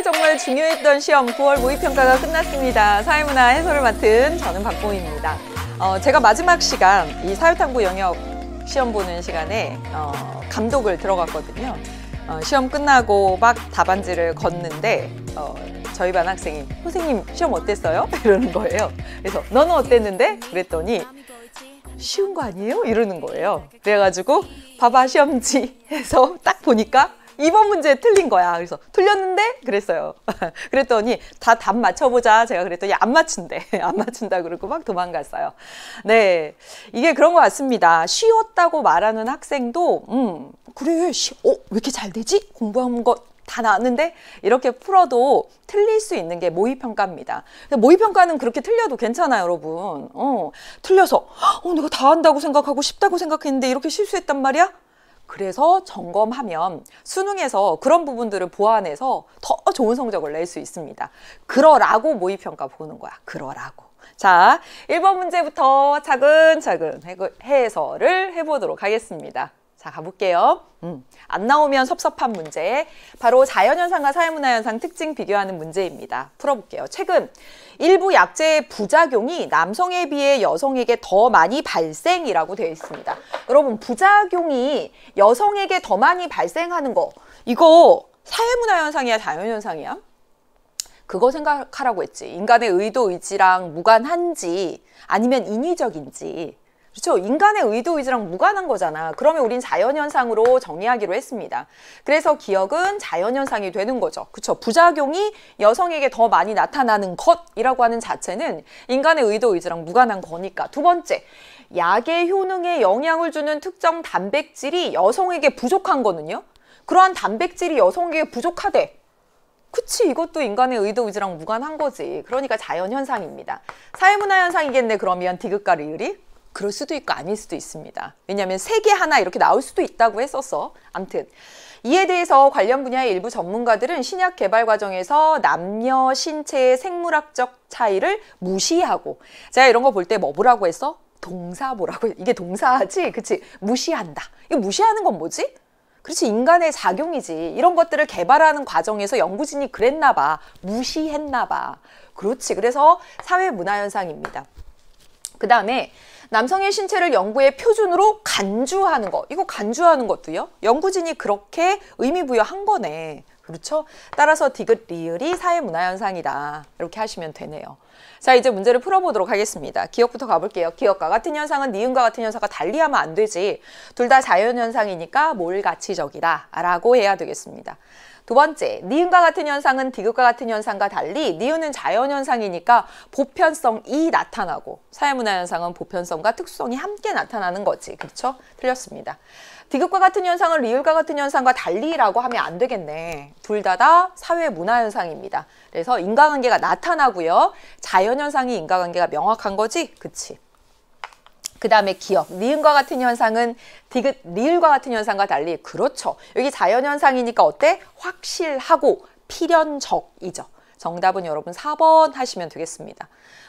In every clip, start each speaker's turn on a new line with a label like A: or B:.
A: 정말 정말 중요했던 시험 9월 모의평가가 끝났습니다. 사회문화 해설을 맡은 저는 박봉입니다. 어, 제가 마지막 시간 이 사회탐구 영역 시험 보는 시간에 어, 감독을 들어갔거든요. 어, 시험 끝나고 막 답안지를 걷는데 어, 저희 반 학생이 선생님 시험 어땠어요? 이러는 거예요. 그래서 너는 어땠는데? 그랬더니 쉬운 거 아니에요? 이러는 거예요. 그래가지고 봐봐 시험지 해서 딱 보니까 이번 문제 틀린 거야. 그래서 틀렸는데 그랬어요. 그랬더니 다 답 맞춰보자. 제가 그랬더니 안 맞춘대. 안 맞춘다 그러고 막 도망갔어요. 네, 이게 그런 것 같습니다. 쉬웠다고 말하는 학생도 음 그래, 쉬, 어, 왜 이렇게 잘 되지? 공부한 거. 다 나왔는데 이렇게 풀어도 틀릴 수 있는 게 모의평가입니다. 모의평가는 그렇게 틀려도 괜찮아요, 여러분. 어, 틀려서 어, 내가 다 한다고 생각하고 쉽다고 생각했는데 이렇게 실수했단 말이야? 그래서 점검하면 수능에서 그런 부분들을 보완해서 더 좋은 성적을 낼 수 있습니다. 그러라고 모의평가 보는 거야. 그러라고. 자, 1번 문제부터 차근차근 해설을 해보도록 하겠습니다. 자, 가볼게요. 음, 안 나오면 섭섭한 문제. 바로 자연현상과 사회문화현상 특징 비교하는 문제입니다. 풀어볼게요. 최근 일부 약제의 부작용이 남성에 비해 여성에게 더 많이 발생이라고 되어 있습니다. 여러분 부작용이 여성에게 더 많이 발생하는 거 이거 사회문화 현상이야 자연 현상이야? 그거 생각하라고 했지. 인간의 의도 의지랑 무관한지 아니면 인위적인지 그렇죠? 인간의 의도의지랑 무관한 거잖아. 그러면 우린 자연현상으로 정의하기로 했습니다. 그래서 기억은 자연현상이 되는 거죠. 그렇죠? 부작용이 여성에게 더 많이 나타나는 것이라고 하는 자체는 인간의 의도의지랑 무관한 거니까. 두 번째, 약의 효능에 영향을 주는 특정 단백질이 여성에게 부족한 거는요? 그러한 단백질이 여성에게 부족하대. 그치 이것도 인간의 의도 의지랑 무관한 거지 그러니까 자연현상입니다 사회문화현상이겠네 그러면 디귿과 리을이 그럴 수도 있고 아닐 수도 있습니다. 왜냐하면 세 개 하나 이렇게 나올 수도 있다고 했었어. 암튼 이에 대해서 관련 분야의 일부 전문가들은 신약 개발 과정에서 남녀 신체의 생물학적 차이를 무시하고 제가 이런 거 볼 때뭐 보라고 했어? 동사 뭐라고 해? 이게 동사지 그치? 무시한다. 이거 무시하는 건 뭐지? 그렇지 인간의 작용이지 이런 것들을 개발하는 과정에서 연구진이 그랬나 봐 무시했나 봐 그렇지 그래서 사회 문화 현상입니다 그 다음에 남성의 신체를 연구의 표준으로 간주하는 것. 이거 간주하는 것도요. 연구진이 그렇게 의미 부여한 거네. 그렇죠? 따라서 디귿 리을이 사회문화현상이다. 이렇게 하시면 되네요. 자 이제 문제를 풀어보도록 하겠습니다. 기억부터 가볼게요. 기억과 같은 현상은 니은과 같은 현상과 달리하면 안 되지. 둘 다 자연현상이니까 뭘가치적이다 라고 해야 되겠습니다. 두 번째, 니은과 같은 현상은 디귿과 같은 현상과 달리 니은은 자연현상이니까 보편성이 나타나고 사회문화현상은 보편성과 특수성이 함께 나타나는 거지. 그렇죠? 틀렸습니다. 디귿과 같은 현상은 리을과 같은 현상과 달리라고 하면 안 되겠네. 둘 다 다 사회문화현상입니다. 그래서 인과관계가 나타나고요. 자연현상이 인과관계가 명확한 거지? 그치? 그 다음에 기억, 니은과 같은 현상은 디귿, 리을과 같은 현상과 달리 그렇죠. 여기 자연현상이니까 어때? 확실하고 필연적이죠. 정답은 여러분 4번 하시면 되겠습니다.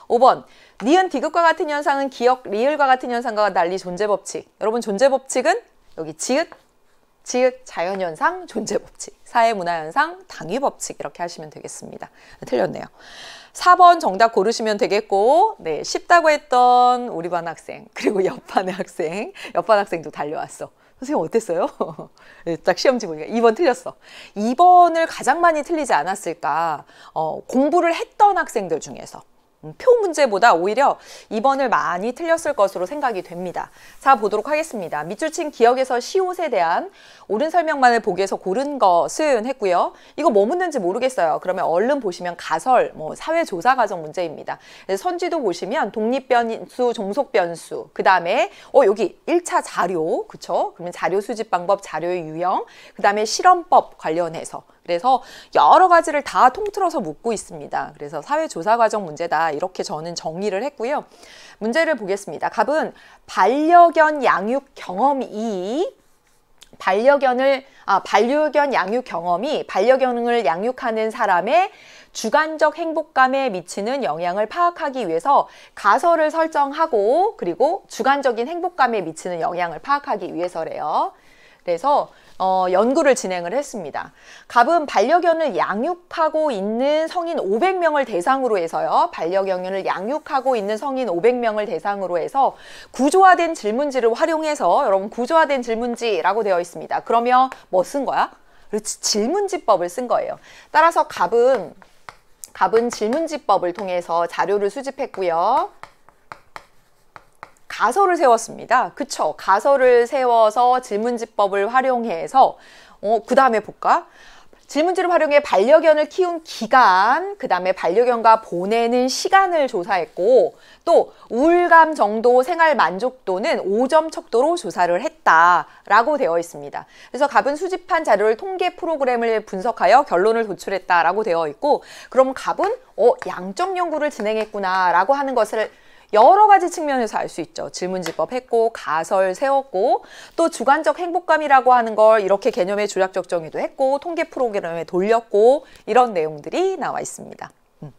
A: 5번 니은 디귿과 같은 현상은 기억, 리을과 같은 현상과 달리 존재법칙. 여러분 존재법칙은 여기 지읒, 지읒, 자연현상, 존재법칙, 사회문화현상, 당위법칙 이렇게 하시면 되겠습니다. 아, 틀렸네요. 4번 정답 고르시면 되겠고 네, 쉽다고 했던 우리 반 학생 그리고 옆반의 학생 옆 반 학생도 달려왔어. 선생님 어땠어요? 네, 딱 시험지 보니까 2번 틀렸어. 2번을 가장 많이 틀리지 않았을까? 어, 공부를 했던 학생들 중에서 표 문제보다 오히려 2번을 많이 틀렸을 것으로 생각이 됩니다. 자 보도록 하겠습니다. 밑줄 친 기억에서 시옷에 대한 옳은 설명만을 보기에서 고른 것은 했고요. 이거 뭐 묻는지 모르겠어요. 그러면 얼른 보시면 가설, 뭐 사회조사 과정 문제입니다. 선지도 보시면 독립변수, 종속변수, 그 다음에 어 여기 1차 자료, 그쵸? 그러면 자료 수집 방법, 자료의 유형, 그 다음에 실험법 관련해서 그래서 여러 가지를 다 통틀어서 묻고 있습니다. 그래서 사회조사과정 문제다 이렇게 저는 정리를 했고요. 문제를 보겠습니다. 갑은 반려견 양육 경험 이 반려견을 아 반려견 양육 경험이 반려견을 양육하는 사람의 주관적 행복감에 미치는 영향을 파악하기 위해서 가설을 설정하고 그리고 주관적인 행복감에 미치는 영향을 파악하기 위해서래요. 그래서 어, 연구를 진행을 했습니다. 갑은 반려견을 양육하고 있는 성인 500명을 대상으로 해서요. 반려견을 양육하고 있는 성인 500명을 대상으로 해서 구조화된 질문지를 활용해서 여러분 구조화된 질문지라고 되어 있습니다. 그러면 뭐 쓴 거야? 질문지법을 쓴 거예요. 따라서 갑은 갑은 질문지법을 통해서 자료를 수집했고요. 가설을 세웠습니다. 그쵸? 가설을 세워서 질문지법을 활용해서 어, 그 다음에 볼까? 질문지를 활용해 반려견을 키운 기간, 그 다음에 반려견과 보내는 시간을 조사했고 또 우울감 정도 생활 만족도는 5점 척도로 조사를 했다라고 되어 있습니다. 그래서 갑은 수집한 자료를 통계 프로그램을 분석하여 결론을 도출했다라고 되어 있고 그럼 갑은 어, 양적 연구를 진행했구나라고 하는 것을 여러 가지 측면에서 알 수 있죠. 질문지법 했고 가설 세웠고 또 주관적 행복감이라고 하는 걸 이렇게 개념의 조작적 정의도 했고 통계 프로그램에 돌렸고 이런 내용들이 나와 있습니다. 음.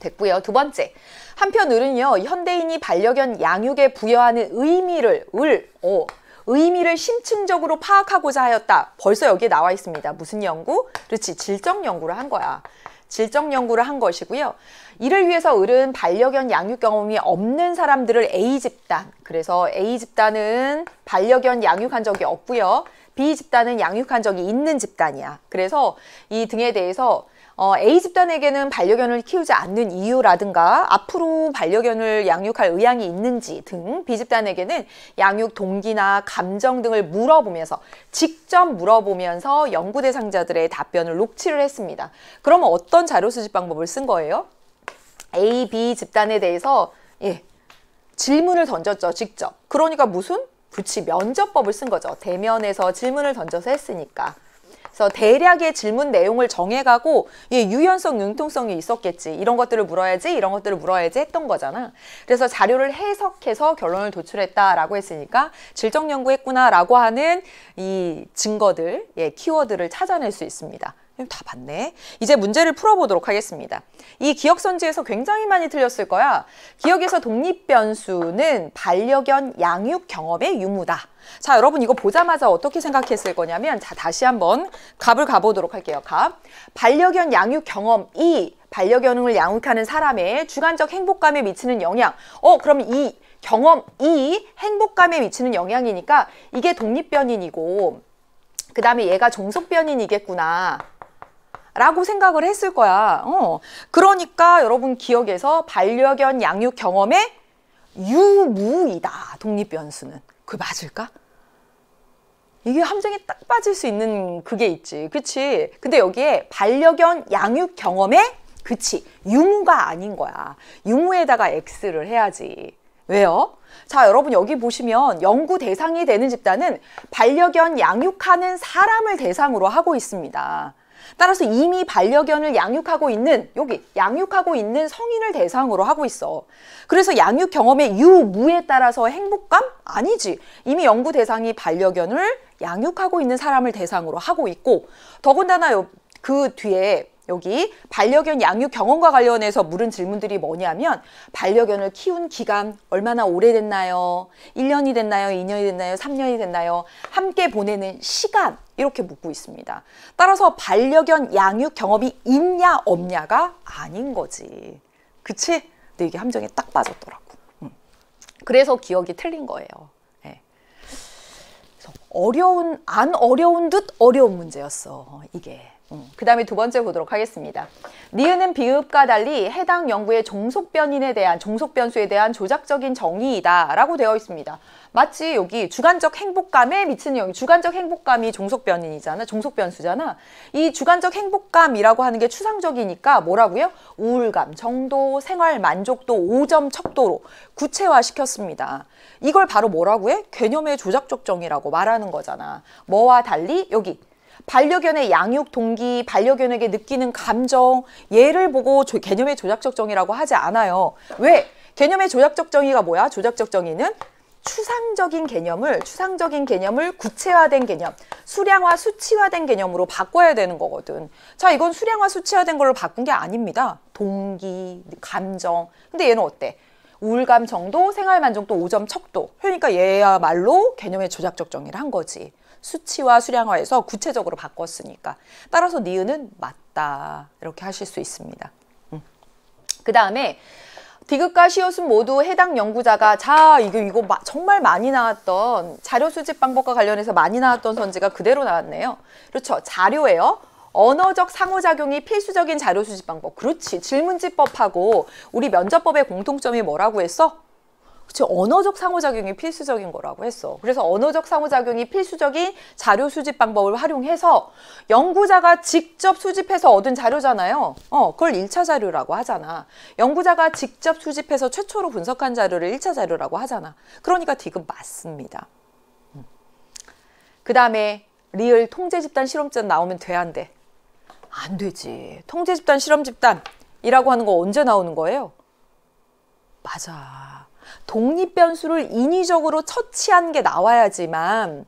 A: 됐고요. 두 번째, 한편으로는요. 현대인이 반려견 양육에 부여하는 의미를 을, 어, 의미를 심층적으로 파악하고자 하였다. 벌써 여기에 나와 있습니다. 무슨 연구? 그렇지, 질적 연구를 한 거야. 질적 연구를 한 것이고요. 이를 위해서 을은 반려견 양육 경험이 없는 사람들을 A 집단, 그래서 A 집단은 반려견 양육한 적이 없고요. B 집단은 양육한 적이 있는 집단이야. 그래서 이 등에 대해서 어, A 집단에게는 반려견을 키우지 않는 이유라든가 앞으로 반려견을 양육할 의향이 있는지 등 B 집단에게는 양육 동기나 감정 등을 물어보면서 직접 물어보면서 연구 대상자들의 답변을 녹취를 했습니다. 그러면 어떤 자료 수집 방법을 쓴 거예요? A, B 집단에 대해서 예, 질문을 던졌죠, 직접. 그러니까 무슨? 그치, 면접법을 쓴 거죠. 대면에서 질문을 던져서 했으니까. 그래서 대략의 질문 내용을 정해가고 예, 유연성, 융통성이 있었겠지. 이런 것들을 물어야지, 이런 것들을 물어야지 했던 거잖아. 그래서 자료를 해석해서 결론을 도출했다라고 했으니까 질적 연구했구나라고 하는 이 증거들, 예, 키워드를 찾아낼 수 있습니다. 음, 다 봤네. 이제 문제를 풀어보도록 하겠습니다. 이 기억선지에서 굉장히 많이 틀렸을 거야. 기억에서 독립변수는 반려견 양육 경험의 유무다. 자, 여러분 이거 보자마자 어떻게 생각했을 거냐면 자, 다시 한번 갑을 가보도록 할게요. 갑. 반려견 양육 경험 이 반려견을 양육하는 사람의 주관적 행복감에 미치는 영향. 어, 그럼 이 경험 이 행복감에 미치는 영향이니까 이게 독립변인이고 그 다음에 얘가 종속변인이겠구나. 라고 생각을 했을 거야. 어. 그러니까 여러분 기억에서 반려견 양육 경험의 유무이다. 독립변수는. 그 맞을까? 이게 함정에 딱 빠질 수 있는 그게 있지. 그치? 근데 여기에 반려견 양육 경험의 그치. 유무가 아닌 거야. 유무에다가 X를 해야지. 왜요? 자, 여러분 여기 보시면 연구 대상이 되는 집단은 반려견 양육하는 사람을 대상으로 하고 있습니다. 따라서 이미 반려견을 양육하고 있는 여기 양육하고 있는 성인을 대상으로 하고 있어. 그래서 양육 경험의 유무에 따라서 행복감? 아니지. 이미 연구 대상이 반려견을 양육하고 있는 사람을 대상으로 하고 있고 더군다나 그 뒤에 여기 반려견 양육 경험과 관련해서 물은 질문들이 뭐냐면 반려견을 키운 기간 얼마나 오래됐나요? 1년이 됐나요? 2년이 됐나요? 3년이 됐나요? 함께 보내는 시간 이렇게 묻고 있습니다. 따라서 반려견 양육 경험이 있냐 없냐가 아닌 거지. 그치? 근데 이게 함정에 딱 빠졌더라고. 음. 그래서 기억이 틀린 거예요. 네. 어려운 안 어려운 듯 어려운 문제였어 이게. 음, 그 다음에 두 번째 보도록 하겠습니다. 니은은 비읍과 달리 해당 연구의 종속변인에 대한 종속변수에 대한 조작적인 정의이다 라고 되어 있습니다. 마치 여기 주관적 행복감에 미치는 영향, 주관적 행복감이 종속변인이잖아, 종속변수잖아. 이 주관적 행복감이라고 하는 게 추상적이니까 뭐라고요? 우울감, 정도, 생활 만족도, 오점 척도로 구체화시켰습니다. 이걸 바로 뭐라고 해? 개념의 조작적 정의라고 말하는 거잖아. 뭐와 달리 여기 반려견의 양육 동기, 반려견에게 느끼는 감정 얘를 보고 조, 개념의 조작적 정의라고 하지 않아요. 왜? 개념의 조작적 정의가 뭐야? 조작적 정의는 추상적인 개념을 추상적인 개념을 구체화된 개념, 수량화 수치화된 개념으로 바꿔야 되는 거거든. 자, 이건 수량화 수치화된 걸로 바꾼 게 아닙니다. 동기, 감정. 근데 얘는 어때? 우울감 정도, 생활 만족도, 오점 척도. 그러니까 얘야말로 개념의 조작적 정의를 한 거지. 수치와 수량화해서 구체적으로 바꿨으니까 따라서 니은은 맞다 이렇게 하실 수 있습니다. 음. 그 다음에 디귿과 시옷은 모두 해당 연구자가 자 이거 이거 마, 정말 많이 나왔던 자료 수집 방법과 관련해서 많이 나왔던 선지가 그대로 나왔네요. 그렇죠. 자료예요. 언어적 상호작용이 필수적인 자료 수집 방법. 그렇지. 질문지법하고 우리 면접법의 공통점이 뭐라고 했어? 즉 언어적 상호작용이 필수적인 거라고 했어. 그래서 언어적 상호작용이 필수적인 자료 수집 방법을 활용해서 연구자가 직접 수집해서 얻은 자료잖아요. 어, 그걸 1차 자료라고 하잖아. 연구자가 직접 수집해서 최초로 분석한 자료를 1차 자료라고 하잖아. 그러니까 디귿 맞습니다. 음. 그 다음에 리을 통제 집단 실험전 나오면 돼, 안 돼? 안 되지. 통제 집단 실험 집단이라고 하는 거 언제 나오는 거예요? 맞아. 독립 변수를 인위적으로 처치한 게 나와야지만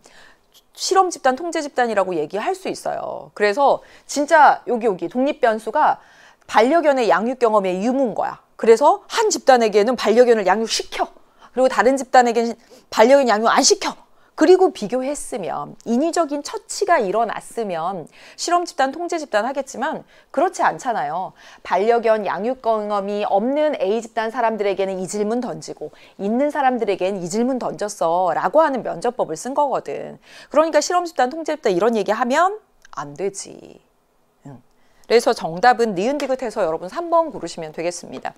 A: 실험 집단 통제 집단이라고 얘기할 수 있어요. 그래서 진짜 여기 여기 독립 변수가 반려견의 양육 경험에 유무인 거야. 그래서 한 집단에게는 반려견을 양육시켜. 그리고 다른 집단에게는 반려견 양육 안 시켜. 그리고 비교했으면 인위적인 처치가 일어났으면 실험 집단 통제 집단 하겠지만 그렇지 않잖아요. 반려견 양육 경험이 없는 A 집단 사람들에게는 이 질문 던지고 있는 사람들에게는 이 질문 던졌어 라고 하는 면접법을 쓴 거거든. 그러니까 실험 집단 통제 집단 이런 얘기하면 안 되지. 그래서 정답은 니은디귿해서 여러분 3번 고르시면 되겠습니다.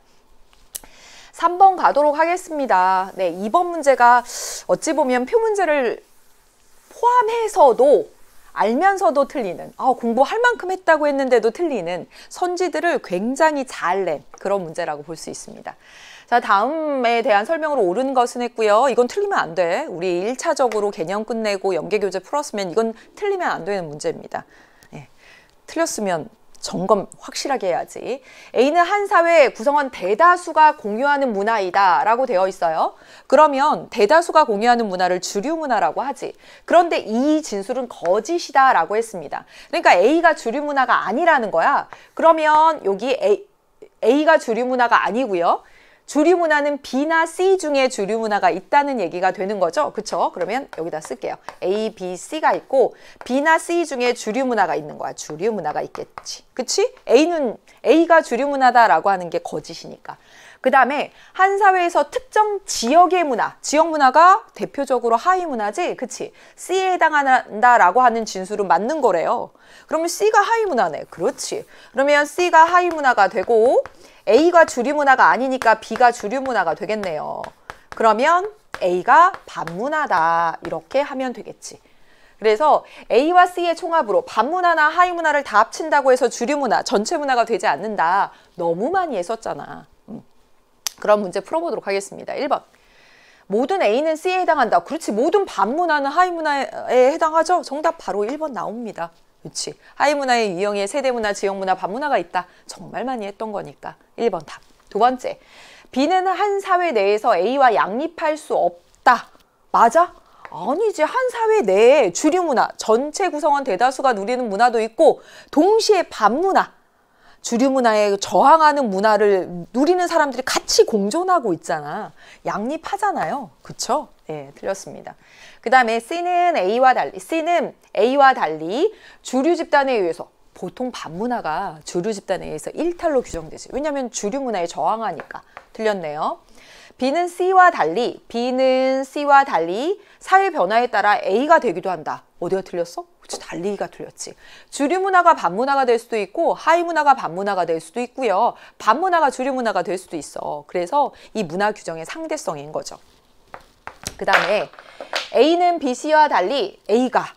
A: 3번 가도록 하겠습니다. 네, 2번 문제가 어찌 보면 표 문제를 포함해서도 알면서도 틀리는 아, 공부할 만큼 했다고 했는데도 틀리는 선지들을 굉장히 잘 낸 그런 문제라고 볼 수 있습니다. 자, 다음에 대한 설명으로 옳은 것은 했고요. 이건 틀리면 안 돼. 우리 1차적으로 개념 끝내고 연계교재 풀었으면 이건 틀리면 안 되는 문제입니다. 예, 틀렸으면 점검 확실하게 해야지. A는 한 사회 의 구성원 대다수가 공유하는 문화이다 라고 되어 있어요. 그러면 대다수가 공유하는 문화를 주류 문화라고 하지. 그런데 이 진술은 거짓이다 라고 했습니다. 그러니까 A가 주류 문화가 아니라는 거야. 그러면 여기 A, A가 주류 문화가 아니고요. 주류 문화는 B나 C 중에 주류 문화가 있다는 얘기가 되는 거죠. 그렇죠 그러면 여기다 쓸게요. A, B, C가 있고 B나 C 중에 주류 문화가 있는 거야. 주류 문화가 있겠지. 그치? A는 A가 주류 문화다라고 하는 게 거짓이니까. 그 다음에 한 사회에서 특정 지역의 문화, 지역 문화가 대표적으로 하위 문화지, 그치? C에 해당한다라고 하는 진술은 맞는 거래요. 그러면 C가 하위 문화네. 그렇지. 그러면 C가 하위 문화가 되고 A가 주류 문화가 아니니까 B가 주류 문화가 되겠네요. 그러면 A가 반문화다 이렇게 하면 되겠지. 그래서 A와 C의 총합으로 반문화나 하위문화를 다 합친다고 해서 주류문화, 전체문화가 되지 않는다. 너무 많이 했었잖아. 음. 그런 문제 풀어보도록 하겠습니다. 1번. 모든 A는 C에 해당한다. 그렇지. 모든 반문화는 하위문화에 해당하죠. 정답 바로 1번 나옵니다. 그치. 하이문화의 유형에 세대문화, 지역문화, 반문화가 있다. 정말 많이 했던 거니까. 1번 답. 두 번째. B는 한 사회 내에서 A와 양립할 수 없다. 맞아? 아니지. 한 사회 내에 주류문화, 전체 구성원 대다수가 누리는 문화도 있고 동시에 반문화, 주류문화에 저항하는 문화를 누리는 사람들이 같이 공존하고 있잖아. 양립하잖아요. 그쵸? 예, 네, 틀렸습니다. 그 다음에 C는 A와 달리 C는 A와 달리 주류 집단에 의해서 보통 반문화가 주류 집단에 의해서 일탈로 규정되지. 왜냐면 주류 문화에 저항하니까. 틀렸네요 B는 C와 달리 B는 C와 달리 사회 변화에 따라 A가 되기도 한다. 어디가 틀렸어? 그치, 달리기가 틀렸지. 주류 문화가 반문화가 될 수도 있고 하위 문화가 반문화가 될 수도 있고요. 반문화가 주류 문화가 될 수도 있어. 그래서 이 문화 규정의 상대성인 거죠. 그 다음에 A는 BC와 달리 A가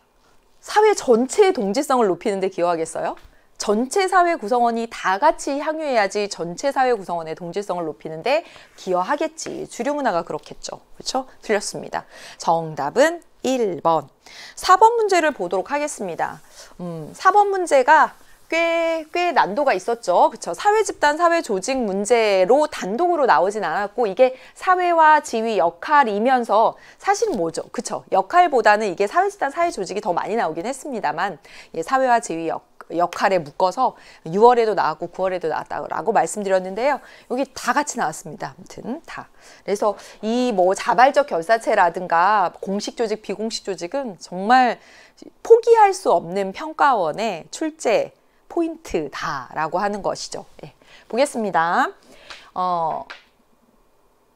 A: 사회 전체의 동질성을 높이는 데 기여하겠어요? 전체 사회 구성원이 다 같이 향유해야지 전체 사회 구성원의 동질성을 높이는데 기여하겠지. 주류 문화가 그렇겠죠. 그렇죠? 틀렸습니다. 정답은 1번. 4번 문제를 보도록 하겠습니다. 음, 4번 문제가 꽤, 꽤 난도가 있었죠. 그렇죠 사회 집단, 사회 조직 문제로 단독으로 나오진 않았고, 이게 사회와 지위 역할이면서 사실 뭐죠. 그렇죠 역할보다는 이게 사회 집단, 사회 조직이 더 많이 나오긴 했습니다만, 예, 사회와 지위 역, 역할에 묶어서 6월에도 나왔고 9월에도 나왔다고 라 말씀드렸는데요. 여기 다 같이 나왔습니다. 아무튼 다. 그래서 이 뭐 자발적 결사체라든가 공식 조직, 비공식 조직은 정말 포기할 수 없는 평가원의 출제 포인트다라고 하는 것이죠. 예. 보겠습니다. 어,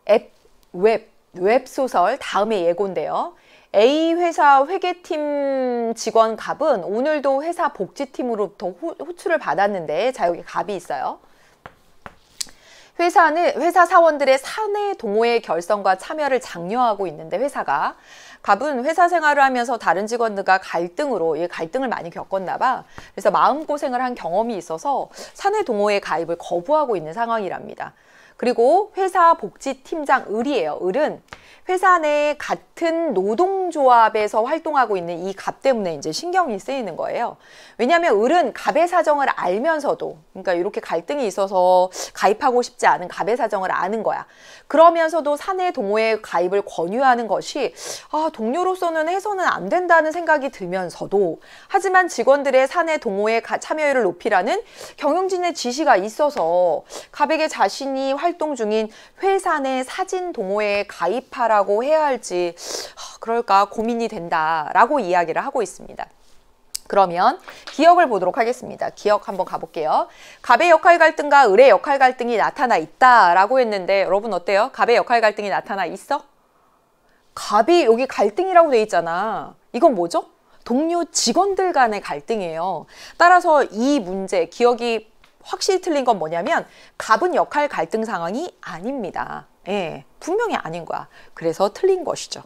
A: 앱, 웹, 웹소설 다음의 예고인데요. A 회사 회계팀 직원 갑은 오늘도 회사 복지팀으로부터 호, 호출을 받았는데 자 여기 갑이 있어요. 회사는 회사 사원들의 사내 동호회 결성과 참여를 장려하고 있는데 회사가 갑은 회사 생활을 하면서 다른 직원들과 갈등으로 이 예, 갈등을 많이 겪었나 봐. 그래서 마음고생을 한 경험이 있어서 사내 동호회 가입을 거부하고 있는 상황이랍니다. 그리고 회사 복지팀장 을이에요. 을은 회사 내 같은 노동조합에서 활동하고 있는 이 갑 때문에 이제 신경이 쓰이는 거예요. 왜냐하면 을은 갑의 사정을 알면서도 그러니까 이렇게 갈등이 있어서 가입하고 싶지 않은 갑의 사정을 아는 거야. 그러면서도 사내 동호회 가입을 권유하는 것이 아, 동료로서는 해서는 안 된다는 생각이 들면서도 하지만 직원들의 사내 동호회 참여율을 높이라는 경영진의 지시가 있어서 갑에게 자신이 활동 중인 회사 내 사진 동호회에 가입하라 정라고 해야 할지 그럴까 고민이 된다라고 이야기를 하고 있습니다. 그러면 기억을 보도록 하겠습니다. 기억 한번 가볼게요. 갑의 역할 갈등과 을의 역할 갈등이 나타나 있다라고 했는데 여러분 어때요? 갑의 역할 갈등이 나타나 있어? 갑이 여기 갈등이라고 돼 있잖아. 이건 뭐죠? 동료 직원들 간의 갈등이에요. 따라서 이 문제, 기억이 확실히 틀린 건 뭐냐면 갑은 역할 갈등 상황이 아닙니다. 예, 분명히 아닌 거야. 그래서 틀린 것이죠.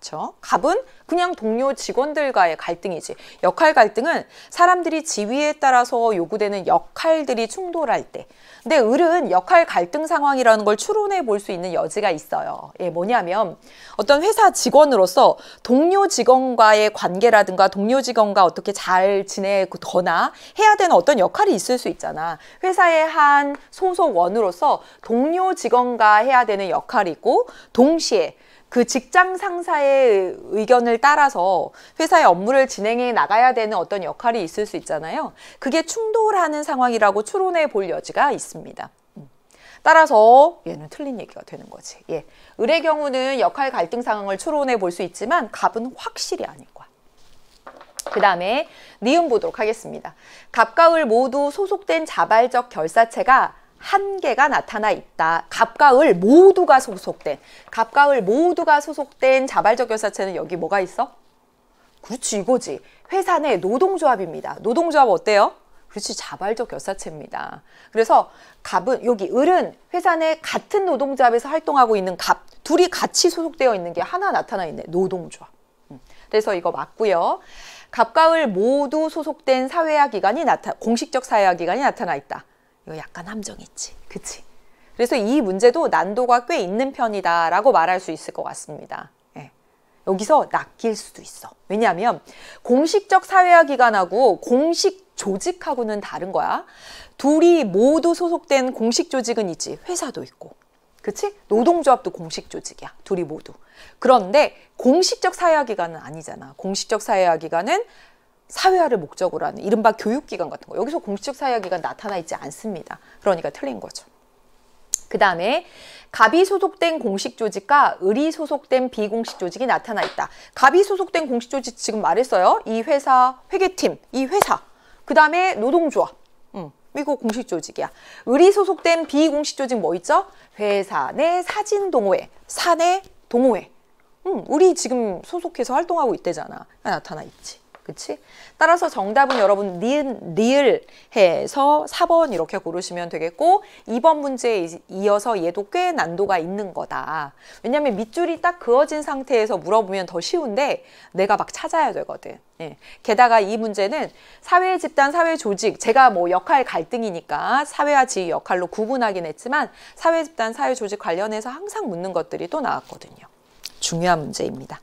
A: 그렇죠? 갑은 그냥 동료 직원들과의 갈등이지. 역할 갈등은 사람들이 지위에 따라서 요구되는 역할들이 충돌할 때. 근데 을은 역할 갈등 상황이라는 걸 추론해 볼 수 있는 여지가 있어요. 예, 뭐냐면 어떤 회사 직원으로서 동료 직원과의 관계라든가 동료 직원과 어떻게 잘 지내고 더나 해야 되는 어떤 역할이 있을 수 있잖아. 회사의 한 소속원으로서 동료 직원과 해야 되는 역할이 고 동시에 그 직장 상사의 의견을 따라서 회사의 업무를 진행해 나가야 되는 어떤 역할이 있을 수 있잖아요. 그게 충돌하는 상황이라고 추론해 볼 여지가 있습니다. 음. 따라서 얘는 틀린 얘기가 되는 거지. 예. 을의 경우는 역할 갈등 상황을 추론해 볼 수 있지만 갑은 확실히 아닌 거야. 그 다음에 니은 보도록 하겠습니다. 갑과 을 모두 소속된 자발적 결사체가 한계가 나타나 있다. 갑과을 모두가 소속된 갑과을 모두가 소속된 자발적 결사체는 여기 뭐가 있어? 그렇지 이거지. 회사 내 노동조합입니다. 노동조합 어때요? 그렇지 자발적 결사체입니다. 그래서 갑은 여기 을은 회사 내 같은 노동조합에서 활동하고 있는 갑 둘이 같이 소속되어 있는 게 하나 나타나 있네. 노동조합. 음. 그래서 이거 맞고요. 갑과을 모두 소속된 사회화 기관이 나타 공식적 사회화 기관이 나타나 있다. 약간 함정 있지. 그치? 그래서 이 문제도 난도가 꽤 있는 편이다라고 말할 수 있을 것 같습니다. 예. 여기서 낚일 수도 있어. 왜냐하면 공식적 사회화 기관하고 공식 조직하고는 다른 거야. 둘이 모두 소속된 공식 조직은 있지. 회사도 있고. 그치? 노동조합도 공식 조직이야. 둘이 모두. 그런데 공식적 사회화 기관은 아니잖아. 공식적 사회화 기관은 사회화를 목적으로 하는 이른바 교육기관 같은 거 여기서 공식 사회화기관 나타나 있지 않습니다. 그러니까 틀린 거죠. 그 다음에 갑이 소속된 공식 조직과 을이 소속된 비공식 조직이 나타나 있다. 갑이 소속된 공식 조직 지금 말했어요. 이 회사, 회계팀, 이 회사, 그 다음에 노동조합. 음, 이거 공식 조직이야. 을이 소속된 비공식 조직 뭐 있죠? 회사 내 사진 동호회, 사내 동호회. 음, 우리 지금 소속해서 활동하고 있대잖아. 나타나 있지. 그치? 따라서 정답은 여러분 니은, 니을 해서 4번 이렇게 고르시면 되겠고 2번 문제에 이어서 얘도 꽤 난도가 있는 거다. 왜냐면 밑줄이 딱 그어진 상태에서 물어보면 더 쉬운데 내가 막 찾아야 되거든. 예. 게다가 이 문제는 사회 집단, 사회 조직, 제가 뭐 역할 갈등이니까 사회와 지위 역할로 구분하긴 했지만 사회 집단, 사회 조직 관련해서 항상 묻는 것들이 또 나왔거든요. 중요한 문제입니다.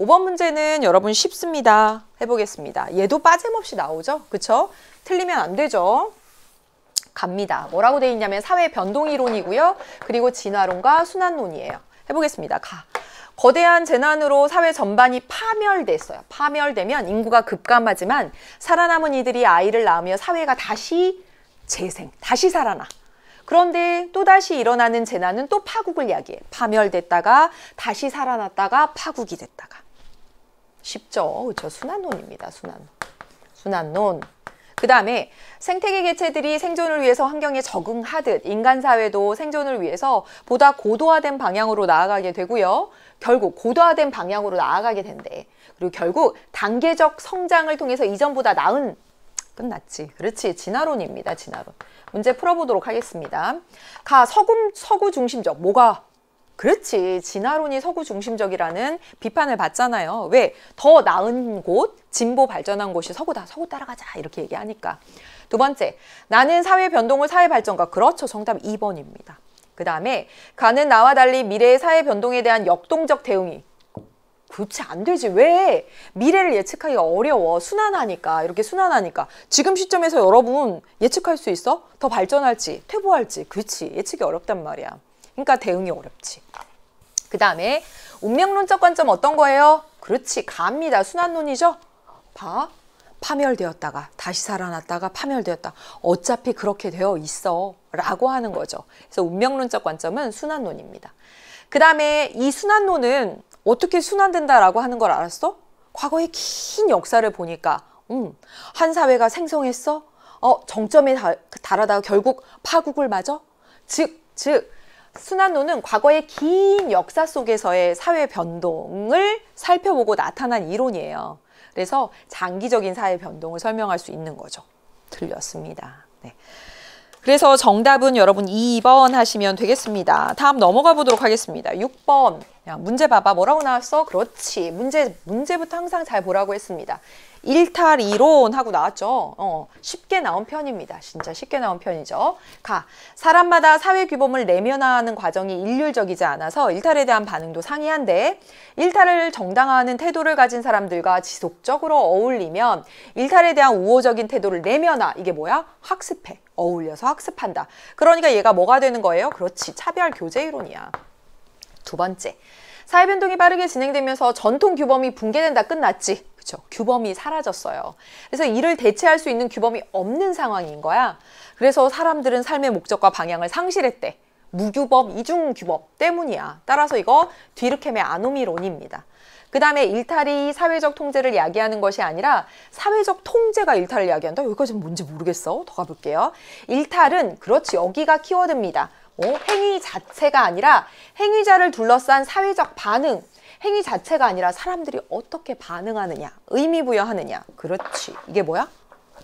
A: 5번 문제는 여러분 쉽습니다. 해보겠습니다. 얘도 빠짐없이 나오죠? 그쵸? 틀리면 안 되죠? 갑니다. 뭐라고 돼 있냐면 사회 변동 이론이고요. 그리고 진화론과 순환론이에요. 해보겠습니다. 가. 거대한 재난으로 사회 전반이 파멸됐어요. 파멸되면 인구가 급감하지만 살아남은 이들이 아이를 낳으며 사회가 다시 재생, 다시 살아나. 그런데 또다시 일어나는 재난은 또 파국을 이야기해. 파멸됐다가 다시 살아났다가 파국이 됐다가. 쉽죠. 그렇죠. 순환론입니다. 순환론. 순환론. 그 다음에 생태계 개체들이 생존을 위해서 환경에 적응하듯 인간 사회도 생존을 위해서 보다 고도화된 방향으로 나아가게 되고요. 결국 고도화된 방향으로 나아가게 된대. 그리고 결국 단계적 성장을 통해서 이전보다 나은 끝났지. 그렇지. 진화론입니다. 진화론. 문제 풀어보도록 하겠습니다. 가 서구, 서구 중심적. 뭐가 그렇지. 진화론이 서구 중심적이라는 비판을 받잖아요. 왜? 더 나은 곳, 진보 발전한 곳이 서구다. 서구 따라가자. 이렇게 얘기하니까. 두 번째, 나는 사회 변동을 사회 발전과 그렇죠. 정답 2번입니다. 그 다음에 가는 나와 달리 미래의 사회 변동에 대한 역동적 대응이 그렇지 안 되지 왜 미래를 예측하기가 어려워 순환하니까 이렇게 순환하니까 지금 시점에서 여러분 예측할 수 있어 더 발전할지 퇴보할지 그렇지 예측이 어렵단 말이야 그러니까 대응이 어렵지 그 다음에 운명론적 관점 어떤 거예요? 그렇지 갑니다. 순환론이죠. 봐. 파멸되었다가 다시 살아났다가 파멸되었다. 어차피 그렇게 되어 있어 라고 하는 거죠. 그래서 운명론적 관점은 순환론입니다. 그 다음에 이 순환론은 어떻게 순환된다라고 하는 걸 알았어? 과거의 긴 역사를 보니까 음, 한 사회가 생성했어? 어, 정점에 달, 달하다가 결국 파국을 맞어 즉, 즉 순환론은 과거의 긴 역사 속에서의 사회 변동을 살펴보고 나타난 이론이에요. 그래서 장기적인 사회 변동을 설명할 수 있는 거죠. 틀렸습니다. 네. 그래서 정답은 여러분 2번 하시면 되겠습니다. 다음 넘어가 보도록 하겠습니다. 6번. 야, 문제 봐봐. 뭐라고 나왔어? 그렇지. 문제, 문제부터 항상 잘 보라고 했습니다. 일탈이론 하고 나왔죠. 어, 쉽게 나온 편입니다. 진짜 쉽게 나온 편이죠. 가. 사람마다 사회 규범을 내면화하는 과정이 일률적이지 않아서 일탈에 대한 반응도 상이한데 일탈을 정당화하는 태도를 가진 사람들과 지속적으로 어울리면 일탈에 대한 우호적인 태도를 내면화 이게 뭐야? 학습해. 어울려서 학습한다. 그러니까 얘가 뭐가 되는 거예요? 그렇지. 차별 교제 이론이야. 두 번째, 사회 변동이 빠르게 진행되면서 전통 규범이 붕괴된다 끝났지. 그렇죠. 규범이 사라졌어요. 그래서 이를 대체할 수 있는 규범이 없는 상황인 거야. 그래서 사람들은 삶의 목적과 방향을 상실했대. 무규범, 이중규범 때문이야. 따라서 이거 뒤르캠의 아노미론입니다. 그 다음에 일탈이 사회적 통제를 야기하는 것이 아니라 사회적 통제가 일탈을 야기한다? 여기까지는 뭔지 모르겠어. 더 가볼게요. 일탈은 그렇지 여기가 키워드입니다. 어? 행위 자체가 아니라 행위자를 둘러싼 사회적 반응 행위 자체가 아니라 사람들이 어떻게 반응하느냐 의미 부여하느냐 그렇지 이게 뭐야?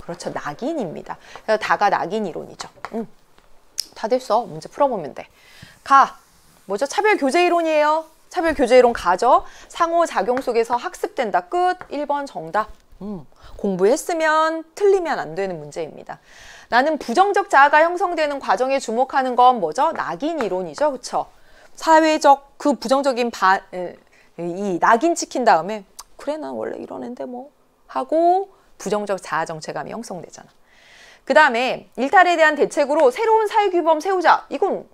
A: 그렇죠 낙인입니다 그래서 다가 낙인 이론이죠 응. 다 됐어 문제 풀어보면 돼 가 뭐죠? 차별 교제 이론이에요 차별 교제 이론 가죠 상호작용 속에서 학습된다 끝 1번 정답 음. 공부했으면 틀리면 안 되는 문제입니다 나는 부정적 자아가 형성되는 과정에 주목하는 건 뭐죠? 낙인 이론이죠. 그렇죠? 사회적 그 부정적인 바, 이 낙인 찍힌 다음에 그래 난 원래 이런 앤데 뭐 하고 부정적 자아 정체감이 형성되잖아. 그 다음에 일탈에 대한 대책으로 새로운 사회규범 세우자. 이건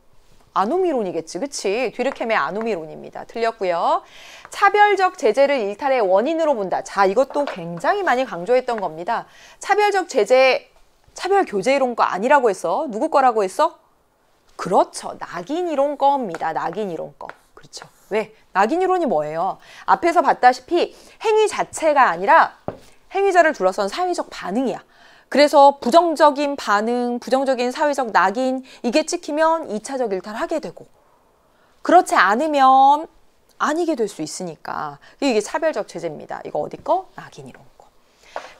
A: 아노미론이겠지. 그치? 뒤르캠의 아노미론입니다. 틀렸고요. 차별적 제재를 일탈의 원인으로 본다. 자, 이것도 굉장히 많이 강조했던 겁니다. 차별적 제재 차별 교제 이론 거 아니라고 했어. 누구 거라고 했어? 그렇죠. 낙인 이론 겁니다. 낙인 이론 거. 그렇죠. 왜? 낙인 이론이 뭐예요? 앞에서 봤다시피 행위 자체가 아니라 행위자를 둘러싼 사회적 반응이야. 그래서 부정적인 반응, 부정적인 사회적 낙인 이게 찍히면 이차적 일탈하게 되고 그렇지 않으면 아니게 될 수 있으니까 이게 차별적 제재입니다. 이거 어디 거? 낙인 이론.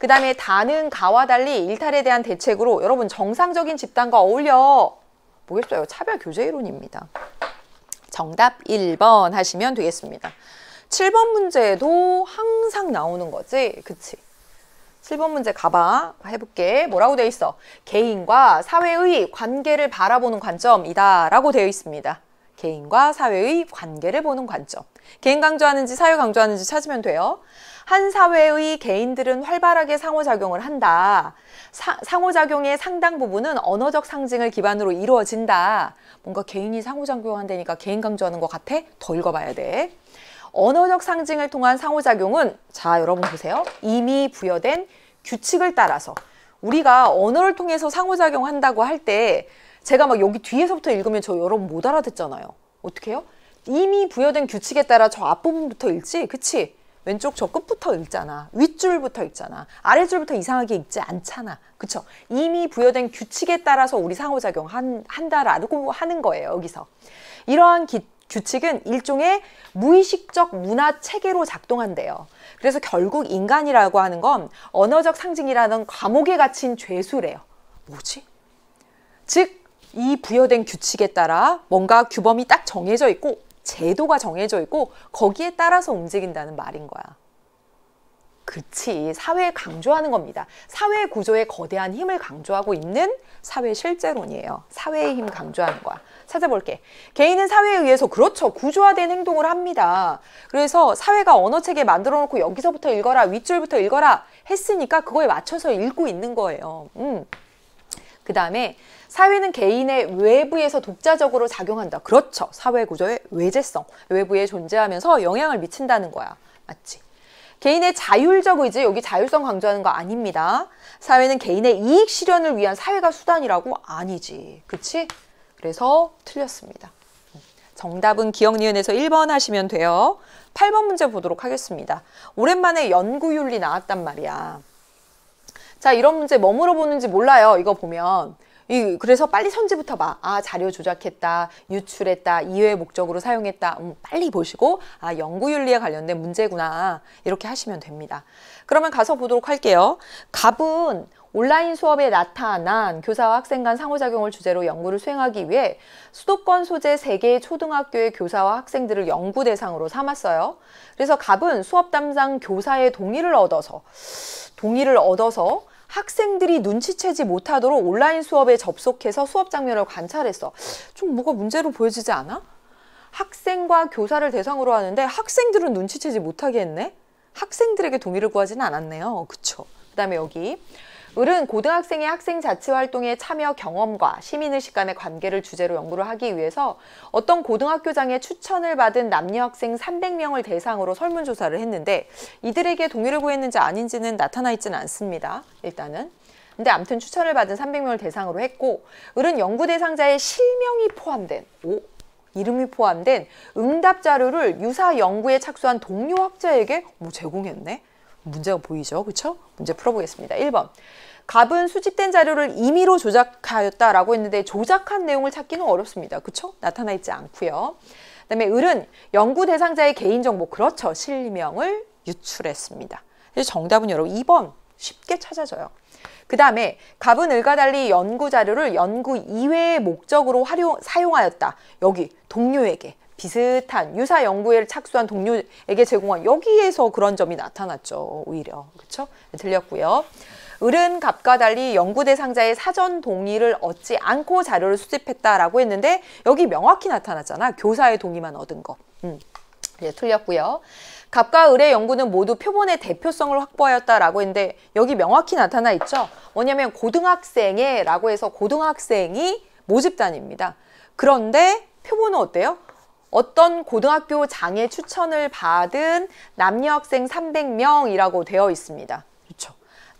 A: 그 다음에 다는 가와 달리 일탈에 대한 대책으로 여러분 정상적인 집단과 어울려 뭐겠어요? 차별 교제 이론입니다. 정답 1번 하시면 되겠습니다. 7번 문제도 항상 나오는 거지. 그치? 7번 문제 가봐. 해볼게. 뭐라고 돼 있어? 개인과 사회의 관계를 바라보는 관점이다. 라고 되어 있습니다. 개인과 사회의 관계를 보는 관점. 개인 강조하는지 사회 강조하는지 찾으면 돼요. 한 사회의 개인들은 활발하게 상호작용을 한다. 사, 상호작용의 상당 부분은 언어적 상징을 기반으로 이루어진다. 뭔가 개인이 상호작용한다니까 개인 강조하는 것 같아? 더 읽어봐야 돼. 언어적 상징을 통한 상호작용은 자 여러분 보세요. 이미 부여된 규칙을 따라서 우리가 언어를 통해서 상호작용한다고 할 때 제가 막 여기 뒤에서부터 읽으면 저 여러분 못 알아듣잖아요. 어떻게 해요? 이미 부여된 규칙에 따라 저 앞부분부터 읽지? 그치? 왼쪽 저 끝부터 읽잖아. 윗줄부터 읽잖아. 아래줄부터 이상하게 읽지 않잖아. 그쵸? 이미 부여된 규칙에 따라서 우리 상호작용 한, 한다라고 하는 거예요. 여기서. 이러한 기, 규칙은 일종의 무의식적 문화 체계로 작동한대요. 그래서 결국 인간이라고 하는 건 언어적 상징이라는 과목에 갇힌 죄수래요. 뭐지? 즉, 이 부여된 규칙에 따라 뭔가 규범이 딱 정해져 있고 제도가 정해져 있고 거기에 따라서 움직인다는 말인 거야. 그치. 사회에 강조하는 겁니다. 사회 구조의 거대한 힘을 강조하고 있는 사회 실제론이에요. 사회의 힘 강조하는 거야. 찾아볼게. 개인은 사회에 의해서 그렇죠. 구조화된 행동을 합니다. 그래서 사회가 언어책에 만들어 놓고 여기서부터 읽어라, 윗줄부터 읽어라 했으니까 그거에 맞춰서 읽고 있는 거예요. 음. 그 다음에 사회는 개인의 외부에서 독자적으로 작용한다. 그렇죠. 사회 구조의 외재성, 외부에 존재하면서 영향을 미친다는 거야. 맞지? 개인의 자율적 의지, 여기 자율성 강조하는 거 아닙니다. 사회는 개인의 이익 실현을 위한 사회가 수단이라고 아니지. 그치? 그래서 틀렸습니다. 정답은 기억 리은에서 1번 하시면 돼요. 8번 문제 보도록 하겠습니다. 오랜만에 연구윤리 나왔단 말이야. 자, 이런 문제 뭐 물어보는지 몰라요. 이거 보면. 이, 그래서 빨리 선지부터 봐. 아, 자료 조작했다, 유출했다, 이외 의 목적으로 사용했다. 음, 빨리 보시고, 아, 연구윤리에 관련된 문제구나. 이렇게 하시면 됩니다. 그러면 가서 보도록 할게요. 갑은 온라인 수업에 나타난 교사와 학생 간 상호작용을 주제로 연구를 수행하기 위해 수도권 소재 세개의 초등학교의 교사와 학생들을 연구 대상으로 삼았어요. 그래서 갑은 수업 담당 교사의 동의를 얻어서 동의를 얻어서 학생들이 눈치채지 못하도록 온라인 수업에 접속해서 수업 장면을 관찰했어. 좀 뭐가 문제로 보여지지 않아? 학생과 교사를 대상으로 하는데 학생들은 눈치채지 못하게 했네? 학생들에게 동의를 구하지는 않았네요. 그쵸? 그 다음에 여기 을은 고등학생의 학생 자치 활동에 참여 경험과 시민의식 간의 관계를 주제로 연구를 하기 위해서 어떤 고등학교장의 추천을 받은 남녀 학생 300명을 대상으로 설문조사를 했는데 이들에게 동의를 구했는지 아닌지는 나타나 있지는 않습니다. 일단은. 근데 아무튼 추천을 받은 300명을 대상으로 했고 을은 연구 대상자의 실명이 포함된 오 이름이 포함된 응답 자료를 유사 연구에 착수한 동료 학자에게 뭐 제공했네. 문제가 보이죠? 그렇죠? 문제 풀어보겠습니다. 1번 갑은 수집된 자료를 임의로 조작하였다라고 했는데 조작한 내용을 찾기는 어렵습니다. 그렇죠 나타나 있지 않고요. 그다음에 을은 연구 대상자의 개인정보, 그렇죠. 실명을 유출했습니다. 정답은 여러분 2번 쉽게 찾아져요. 그 다음에 갑은 을과 달리 연구 자료를 연구 이외의 목적으로 활용, 사용하였다. 여기 동료에게 비슷한 유사 연구에 착수한 동료에게 제공한 여기에서 그런 점이 나타났죠. 오히려. 그렇죠? 네, 들렸고요. 을은 갑과 달리 연구 대상자의 사전 동의를 얻지 않고 자료를 수집했다라고 했는데 여기 명확히 나타났잖아. 교사의 동의만 얻은 거. 음. 예, 틀렸고요. 갑과 을의 연구는 모두 표본의 대표성을 확보하였다라고 했는데 여기 명확히 나타나 있죠. 뭐냐면 고등학생의 라고 해서 고등학생이 모집단입니다. 그런데 표본은 어때요? 어떤 고등학교 장애 추천을 받은 남녀 학생 300명이라고 되어 있습니다.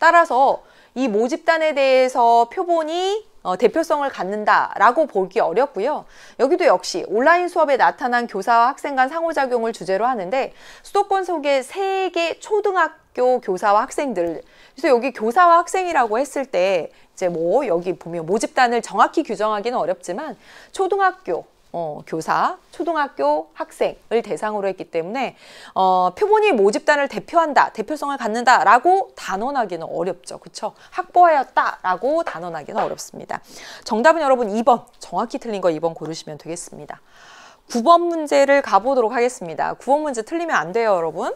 A: 따라서 이 모집단에 대해서 표본이 어, 대표성을 갖는다라고 보기 어렵고요. 여기도 역시 온라인 수업에 나타난 교사와 학생 간 상호작용을 주제로 하는데 수도권 속의 세개 초등학교 교사와 학생들 그래서 여기 교사와 학생이라고 했을 때 이제 뭐 여기 보면 모집단을 정확히 규정하기는 어렵지만 초등학교 어, 교사, 초등학교 학생을 대상으로 했기 때문에 어, 표본이 모집단을 대표한다, 대표성을 갖는다라고 단언하기는 어렵죠. 그쵸죠 확보하였다라고 단언하기는 어렵습니다. 정답은 여러분 2번, 정확히 틀린 거 2번 고르시면 되겠습니다. 9번 문제를 가보도록 하겠습니다. 9번 문제 틀리면 안 돼요, 여러분.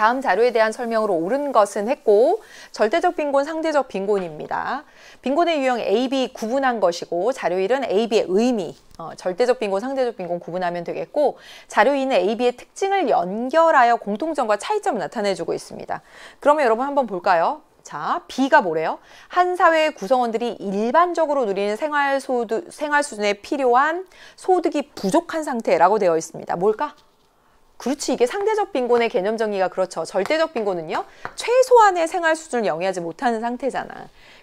A: 다음 자료에 대한 설명으로 옳은 것은 했고 절대적 빈곤, 상대적 빈곤입니다. 빈곤의 유형 A, B 구분한 것이고 자료 1은 A, B의 의미, 어, 절대적 빈곤, 상대적 빈곤 구분하면 되겠고 자료 2는 A, B의 특징을 연결하여 공통점과 차이점을 나타내주고 있습니다. 그러면 여러분 한번 볼까요? 자, B가 뭐래요? 한 사회의 구성원들이 일반적으로 누리는 생활 소득, 생활 수준에 필요한 소득이 부족한 상태라고 되어 있습니다. 뭘까? 그렇지 이게 상대적 빈곤의 개념 정의가 그렇죠. 절대적 빈곤은요. 최소한의 생활 수준을 영위하지 못하는 상태잖아.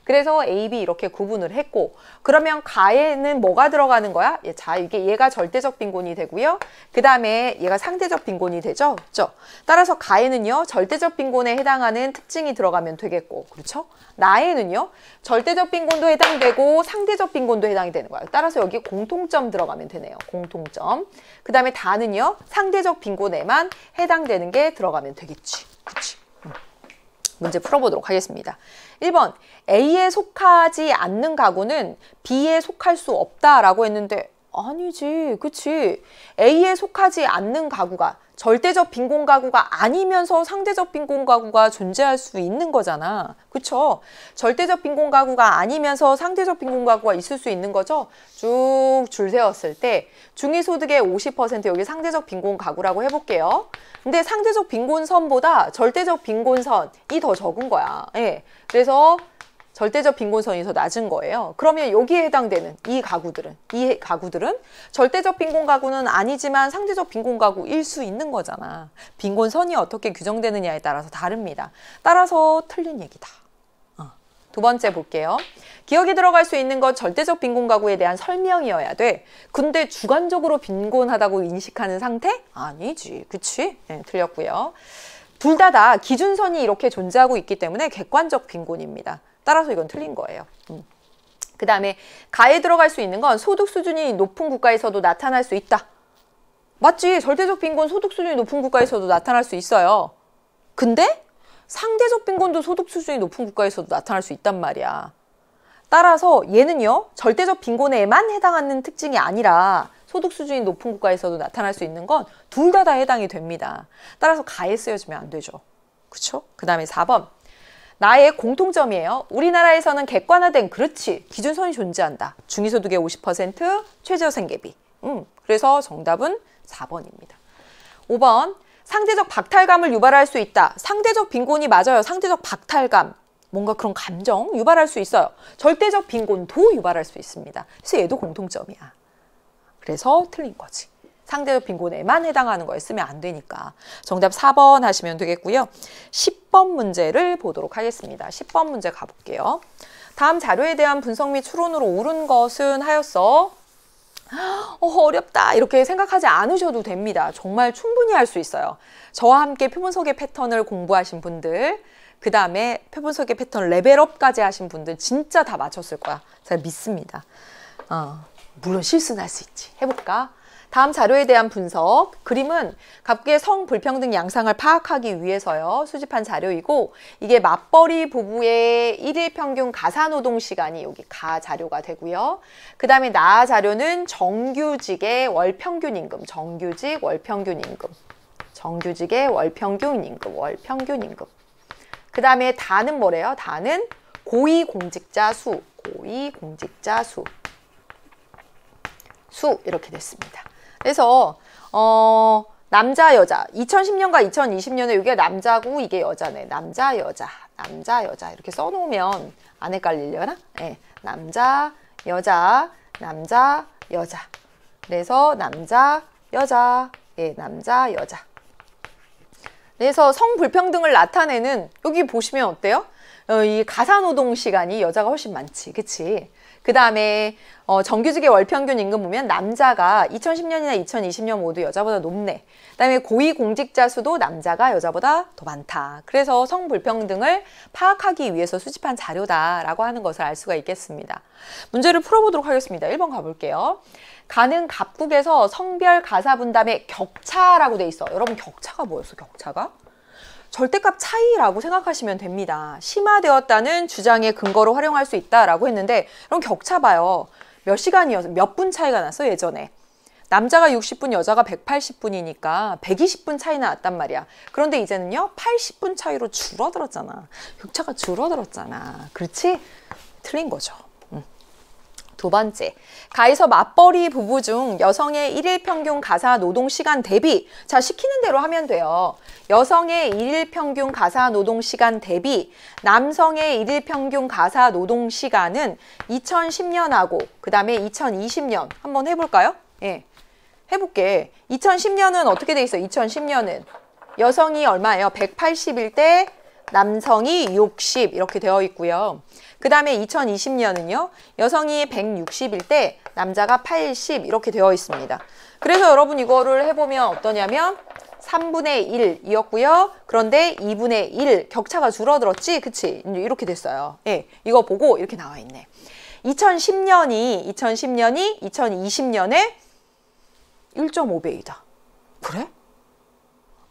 A: 그래서 A, B 이렇게 구분을 했고 그러면 가에는 뭐가 들어가는 거야? 예, 자 이게 얘가 절대적 빈곤이 되고요. 그 다음에 얘가 상대적 빈곤이 되죠. 그렇죠? 따라서 가에는요. 절대적 빈곤에 해당하는 특징이 들어가면 되겠고 그렇죠? 나에는요. 절대적 빈곤도 해당되고 상대적 빈곤도 해당이 되는 거야. 따라서 여기 공통점 들어가면 되네요. 공통점. 그 다음에 다는요. 상대적 빈곤에만 해당되는 게 들어가면 되겠지. 그지 음. 문제 풀어보도록 하겠습니다. 1번 A에 속하지 않는 가구는 B에 속할 수 없다라고 했는데 아니지 그치 A에 속하지 않는 가구가 절대적 빈곤 가구가 아니면서 상대적 빈곤 가구가 존재할 수 있는 거잖아 그쵸 절대적 빈곤 가구가 아니면서 상대적 빈곤 가구가 있을 수 있는 거죠 쭉 줄 세웠을 때 중위소득의 50% 여기 상대적 빈곤 가구라고 해볼게요 근데 상대적 빈곤선보다 절대적 빈곤선이 더 적은 거야 예. 그래서 절대적 빈곤선이 더 낮은 거예요. 그러면 여기에 해당되는 이 가구들은 이 가구들은 절대적 빈곤 가구는 아니지만 상대적 빈곤 가구일 수 있는 거잖아. 빈곤선이 어떻게 규정되느냐에 따라서 다릅니다. 따라서 틀린 얘기다. 어, 두 번째 볼게요. 기억이 들어갈 수 있는 것 절대적 빈곤 가구에 대한 설명이어야 돼. 근데 주관적으로 빈곤하다고 인식하는 상태? 아니지. 그치? 네, 틀렸고요. 둘 다 다 기준선이 이렇게 존재하고 있기 때문에 객관적 빈곤입니다. 따라서 이건 틀린 거예요. 음. 그 다음에 가에 들어갈 수 있는 건 소득 수준이 높은 국가에서도 나타날 수 있다. 맞지? 절대적 빈곤 소득 수준이 높은 국가에서도 나타날 수 있어요. 근데 상대적 빈곤도 소득 수준이 높은 국가에서도 나타날 수 있단 말이야. 따라서 얘는요. 절대적 빈곤에만 해당하는 특징이 아니라 소득 수준이 높은 국가에서도 나타날 수 있는 건 둘 다다 다 해당이 됩니다. 따라서 가에 쓰여지면 안 되죠. 그쵸? 그 다음에 4번. 나의 공통점이에요. 우리나라에서는 객관화된 그렇지 기준선이 존재한다. 중위소득의 50% 최저생계비. 음, 그래서 정답은 4번입니다. 5번 상대적 박탈감을 유발할 수 있다. 상대적 빈곤이 맞아요. 상대적 박탈감. 뭔가 그런 감정 유발할 수 있어요. 절대적 빈곤도 유발할 수 있습니다. 그래서 얘도 공통점이야. 그래서 틀린 거지. 상대적 빈곤에만 해당하는 거에 쓰면 안 되니까 정답 4번 하시면 되겠고요. 10번 문제를 보도록 하겠습니다. 10번 문제 가볼게요. 다음 자료에 대한 분석 및 추론으로 옳은 것은 하였어 어, 어렵다 이렇게 생각하지 않으셔도 됩니다. 정말 충분히 할 수 있어요. 저와 함께 표본석의 패턴을 공부하신 분들 그 다음에 표본석의 패턴 레벨업까지 하신 분들 진짜 다 맞췄을 거야. 제가 믿습니다. 어, 물론 실수는 할 수 있지. 해볼까? 다음 자료에 대한 분석. 그림은 각국의 성 불평등 양상을 파악하기 위해서요. 수집한 자료이고 이게 맞벌이 부부의 일일 평균 가사 노동 시간이 여기 가 자료가 되고요. 그다음에 나 자료는 정규직의 월 평균 임금, 정규직 월 평균 임금. 정규직의 월 평균 임금, 월 평균 임금. 그다음에 다는 뭐래요? 다는 고위공직자 수, 고위공직자 수. 수 이렇게 됐습니다. 그래서 어 남자 여자 2010년과 2020년에 이게 남자고 이게 여자네 남자 여자 남자 여자 이렇게 써놓으면 안 헷갈리려나? 네. 남자 여자 남자 여자 그래서 남자 여자 예 남자 여자 그래서 성불평등을 나타내는 여기 보시면 어때요? 어, 이 가사노동 시간이 여자가 훨씬 많지 그치 그 다음에 어, 정규직의 월평균 임금 보면 남자가 2010년이나 2020년 모두 여자보다 높네. 그 다음에 고위공직자 수도 남자가 여자보다 더 많다. 그래서 성불평등을 파악하기 위해서 수집한 자료다라고 하는 것을 알 수가 있겠습니다. 문제를 풀어보도록 하겠습니다. 1번 가볼게요. 가는 각국에서 성별 가사 분담의 격차라고 돼 있어. 여러분 격차가 뭐였어? 격차가? 절대값 차이라고 생각하시면 됩니다. 심화되었다는 주장의 근거로 활용할 수 있다라고 했는데 그럼 격차 봐요. 몇시간이어몇분 차이가 났어 예전에. 남자가 60분, 여자가 180분이니까 120분 차이 나왔단 말이야. 그런데 이제는요, 80분 차이로 줄어들었잖아. 격차가 줄어들었잖아. 그렇지? 틀린 거죠. 두 번째, 가에서 맞벌이 부부 중 여성의 일일 평균 가사 노동 시간 대비 자 시키는 대로 하면 돼요. 여성의 일일 평균 가사 노동 시간 대비 남성의 일일 평균 가사 노동 시간은 2010년하고 그 다음에 2020년 한번 해볼까요? 예, 해볼게. 2010년은 어떻게 돼 있어? 2010년은 여성이 얼마예요? 1 8일대 남성이 60 이렇게 되어 있고요. 그 다음에 2020년은요. 여성이 160일 때 남자가 80 이렇게 되어 있습니다. 그래서 여러분 이거를 해보면 어떠냐면 3분의 1이었고요. 그런데 2분의 1 격차가 줄어들었지? 그치? 이렇게 됐어요. 예, 이거 보고 이렇게 나와 있네. 2010년이 2010년이 2020년에 1.5배이다. 그래?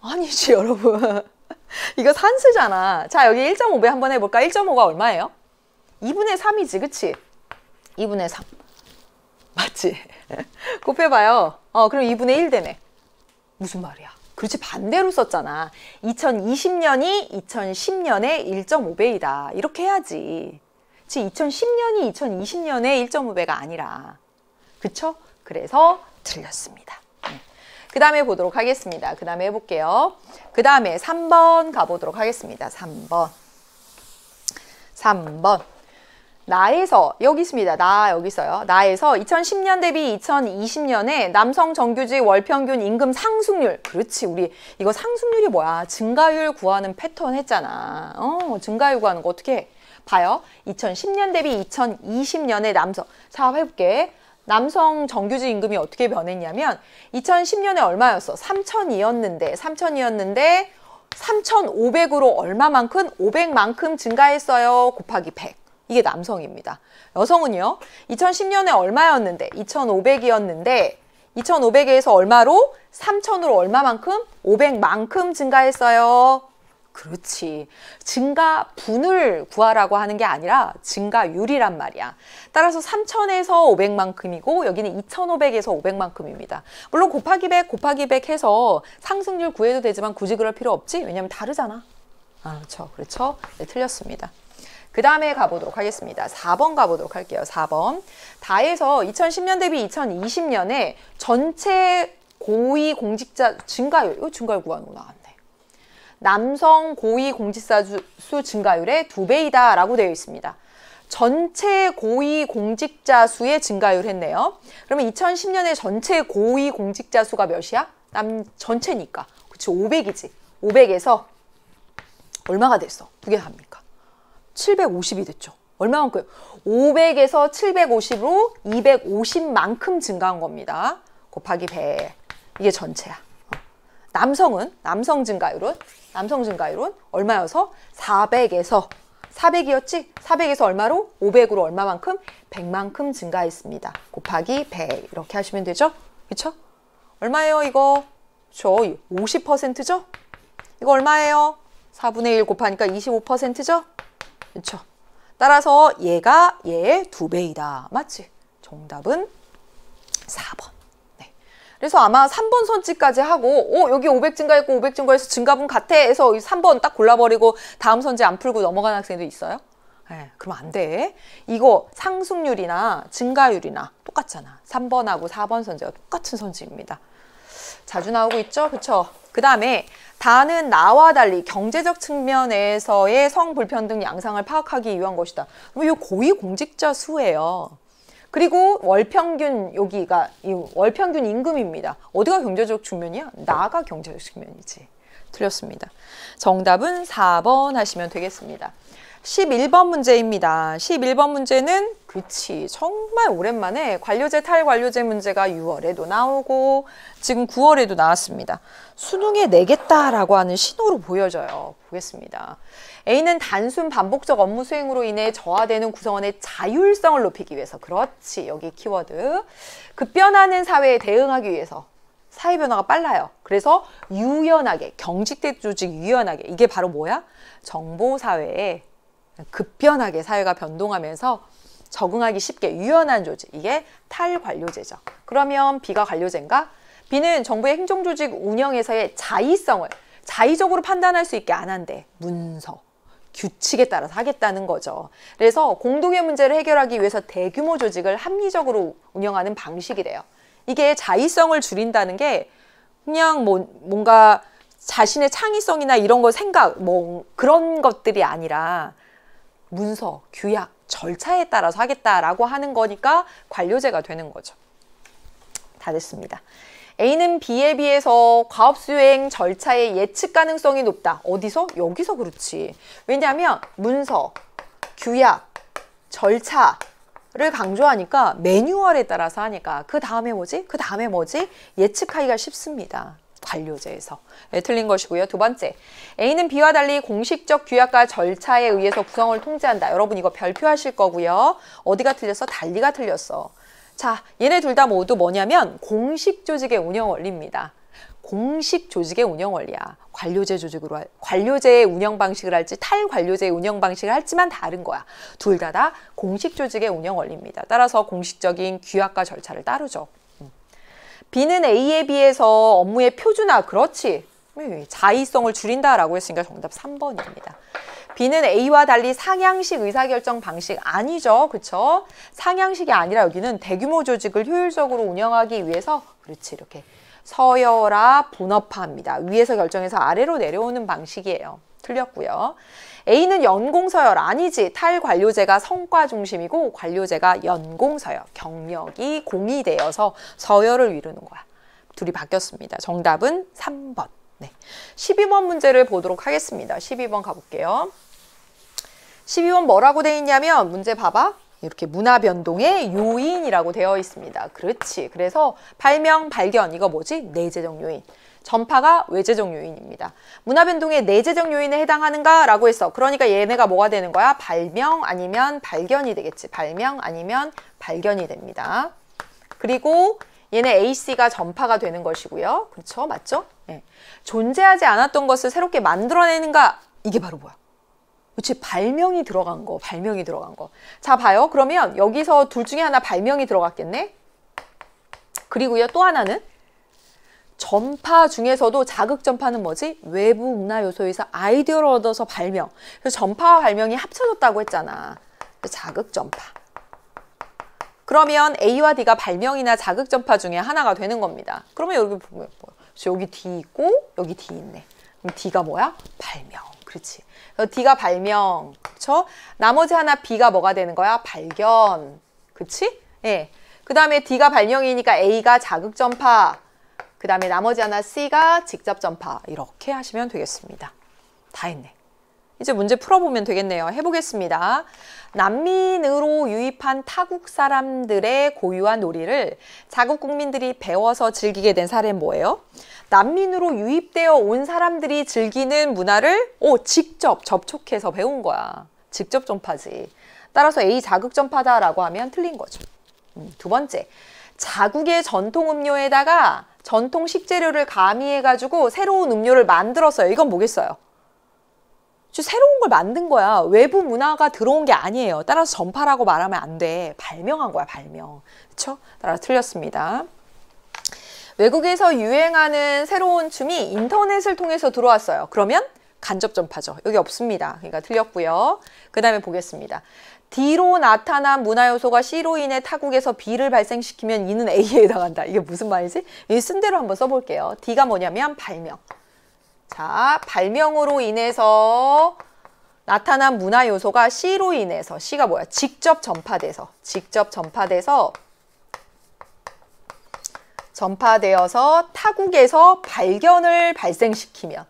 A: 아니지 여러분. 이거 산수잖아. 자 여기 1.5배 한번 해볼까? 1.5가 얼마예요? 2분의 3이지 그치? 2분의 3 맞지? 곱해봐요 어 그럼 2분의 1 되네 무슨 말이야 그렇지 반대로 썼잖아 2020년이 2010년의 1.5배이다 이렇게 해야지 그 2010년이 2020년의 1.5배가 아니라 그쵸? 그래서 틀렸습니다 음. 그 다음에 보도록 하겠습니다. 그 다음에 해볼게요. 그 다음에 3번 가보도록 하겠습니다. 3번. 3번. 나에서 여기 있습니다. 나 여기 있어요. 나에서 2010년 대비 2020년에 남성 정규직 월평균 임금 상승률 그렇지 우리 이거 상승률이 뭐야 증가율 구하는 패턴 했잖아 어 증가율 구하는 거 어떻게 해? 봐요 2010년 대비 2020년에 남성 자 해볼게 남성 정규직 임금이 어떻게 변했냐면 2010년에 얼마였어 3천이었는데 3천이었는데 3,500으로 얼마만큼? 500만큼 증가했어요. 곱하기 100. 이게 남성입니다. 여성은요. 2010년에 얼마였는데 2,500이었는데 2,500에서 얼마로 3,000으로 얼마만큼 500만큼 증가했어요. 그렇지. 증가분을 구하라고 하는 게 아니라 증가율이란 말이야. 따라서 3천에서 500만큼이고 여기는 2,500에서 500만큼입니다. 물론 곱하기 100 곱하기 100 해서 상승률 구해도 되지만 굳이 그럴 필요 없지. 왜냐면 다르잖아. 아, 그렇죠. 그렇죠. 네, 틀렸습니다. 그 다음에 가보도록 하겠습니다. 4번 가보도록 할게요. 4번. 다에서 2010년 대비 2020년에 전체 고위 공직자 증가율, 이거 증가율 구하는 거 나왔네. 남성 고위 공직자 수 증가율의 두배이다 라고 되어 있습니다. 전체 고위 공직자 수의 증가율 했네요. 그러면 2010년에 전체 고위 공직자 수가 몇이야? 남 전체니까. 그치 500이지. 500에서 얼마가 됐어? 두개 합니다. 750이 됐죠. 얼마만큼? 500에서 750으로 250만큼 증가한 겁니다. 곱하기 배. 이게 전체야. 어. 남성은 남성 증가율은 남성 증가율은 얼마여서 400에서 400이었지? 400에서 얼마로? 500으로 얼마만큼? 100만큼 증가했습니다. 곱하기 배 이렇게 하시면 되죠? 그쵸? 얼마예요 이거? 저 50%죠? 이거 얼마예요? 4분의 1 곱하니까 25%죠? 그렇죠? 따라서 얘가 얘의 두 배이다. 맞지? 정답은 4번. 네. 그래서 아마 3번 선지까지 하고 오 어, 여기 500 증가했고 500 증가해서 증가분 같아 해서 3번 딱 골라버리고 다음 선지 안 풀고 넘어가는 학생도 있어요. 네, 그럼 안 돼. 이거 상승률이나 증가율이나 똑같잖아. 3번하고 4번 선지가 똑같은 선지입니다. 자주 나오고 있죠? 그렇죠? 그 다음에 다는 나와 달리 경제적 측면에서의 성불편등 양상을 파악하기 위한 것이다. 그럼 이 고위공직자 수예요. 그리고 월평균 여기가 이 월평균 임금입니다. 어디가 경제적 측면이야? 나가 경제적 측면이지. 틀렸습니다. 정답은 4번 하시면 되겠습니다. 11번 문제입니다. 11번 문제는 그치 정말 오랜만에 관료제 탈관료제 문제가 6월에도 나오고 지금 9월에도 나왔습니다. 수능에 내겠다라고 하는 신호로 보여져요. 보겠습니다. A는 단순 반복적 업무 수행으로 인해 저하되는 구성원의 자율성을 높이기 위해서 그렇지 여기 키워드 급변하는 사회에 대응하기 위해서 사회 변화가 빨라요. 그래서 유연하게 경직된 조직 유연하게 이게 바로 뭐야? 정보사회에 급변하게 사회가 변동하면서 적응하기 쉽게 유연한 조직, 이게 탈관료제죠. 그러면 비가 관료제인가? 비는 정부의 행정조직 운영에서의 자의성을 자의적으로 판단할 수 있게 안 한대. 문서, 규칙에 따라서 하겠다는 거죠. 그래서 공동의 문제를 해결하기 위해서 대규모 조직을 합리적으로 운영하는 방식이래요. 이게 자의성을 줄인다는 게 그냥 뭐, 뭔가 자신의 창의성이나 이런 거 생각, 뭐 그런 것들이 아니라 문서, 규약, 절차에 따라서 하겠다라고 하는 거니까 관료제가 되는 거죠. 다 됐습니다. A는 B에 비해서 과업 수행 절차의 예측 가능성이 높다. 어디서? 여기서 그렇지. 왜냐하면 문서, 규약, 절차, 를 강조하니까 매뉴얼에 따라서 하니까 그 다음에 뭐지? 그 다음에 뭐지? 예측하기가 쉽습니다. 관료제에서 네, 틀린 것이고요. 두 번째, A는 B와 달리 공식적 규약과 절차에 의해서 구성을 통제한다. 여러분 이거 별표하실 거고요. 어디가 틀렸어? 달리가 틀렸어. 자, 얘네 둘 다 모두 뭐냐면 공식 조직의 운영 원리입니다. 공식 조직의 운영 원리야. 관료제 조직으로 할, 관료제의 운영 방식을 할지 탈관료제의 운영 방식을 할지만 다른 거야. 둘 다 다 공식 조직의 운영 원리입니다. 따라서 공식적인 규약과 절차를 따르죠. B는 A에 비해서 업무의 표준화, 그렇지. 음, 자의성을 줄인다라고 했으니까 정답 3번입니다. B는 A와 달리 상향식 의사결정 방식 아니죠. 그렇죠? 상향식이 아니라 여기는 대규모 조직을 효율적으로 운영하기 위해서 그렇지 이렇게 서열화 본업화입니다 위에서 결정해서 아래로 내려오는 방식이에요. 틀렸고요. A는 연공서열 아니지 탈관료제가 성과 중심이고 관료제가 연공서열 경력이 공이 되어서 서열을 이루는 거야. 둘이 바뀌었습니다. 정답은 3번. 네. 12번 문제를 보도록 하겠습니다. 12번 가볼게요. 12번 뭐라고 돼 있냐면 문제 봐봐. 이렇게 문화 변동의 요인이라고 되어 있습니다. 그렇지. 그래서 발명, 발견 이거 뭐지? 내재적 요인. 전파가 외재적 요인입니다. 문화변동의 내재적 요인에 해당하는가? 라고 했어. 그러니까 얘네가 뭐가 되는 거야? 발명 아니면 발견이 되겠지. 발명 아니면 발견이 됩니다. 그리고 얘네 AC가 전파가 되는 것이고요. 그렇죠? 맞죠? 예. 존재하지 않았던 것을 새롭게 만들어내는가? 이게 바로 뭐야? 그치 발명이 들어간 거 발명이 들어간 거자 봐요 그러면 여기서 둘 중에 하나 발명이 들어갔겠네 그리고요 또 하나는 전파 중에서도 자극 전파는 뭐지? 외부 문화 요소에서 아이디어를 얻어서 발명. 그래서 전파와 발명이 합쳐졌다고 했잖아. 자극 전파. 그러면 A와 D가 발명이나 자극 전파 중에 하나가 되는 겁니다. 그러면 여기 보면 뭐, 뭐 여기 D 있고 여기 D 있네. 그럼 D가 뭐야? 발명. 그렇지. D가 발명. 그렇죠? 나머지 하나 B가 뭐가 되는 거야? 발견. 그렇지? 예. 그다음에 D가 발명이니까 A가 자극 전파. 그 다음에 나머지 하나 C가 직접 전파 이렇게 하시면 되겠습니다. 다 했네. 이제 문제 풀어보면 되겠네요. 해보겠습니다. 난민으로 유입한 타국 사람들의 고유한 놀이를 자국 국민들이 배워서 즐기게 된 사례는 뭐예요? 난민으로 유입되어 온 사람들이 즐기는 문화를 오, 직접 접촉해서 배운 거야. 직접 전파지. 따라서 A 자극 전파다라고 하면 틀린 거죠. 음, 두 번째, 자국의 전통 음료에다가 전통 식재료를 가미해가지고 새로운 음료를 만들었어요. 이건 뭐겠어요? 새로운 걸 만든 거야. 외부 문화가 들어온 게 아니에요. 따라서 전파라고 말하면 안 돼. 발명한 거야, 발명. 그렇죠? 따라서 틀렸습니다. 외국에서 유행하는 새로운 춤이 인터넷을 통해서 들어왔어요. 그러면 간접 전파죠. 여기 없습니다. 그러니까 틀렸고요. 그 다음에 보겠습니다. D로 나타난 문화 요소가 C로 인해 타국에서 B를 발생시키면 이는 A에 해당한다. 이게 무슨 말이지? 이순대로 한번 써볼게요. D가 뭐냐면 발명. 자, 발명으로 인해서 나타난 문화 요소가 C로 인해서 C가 뭐야? 직접 전파돼서 직접 전파돼서 전파되어서 타국에서 발견을 발생시키면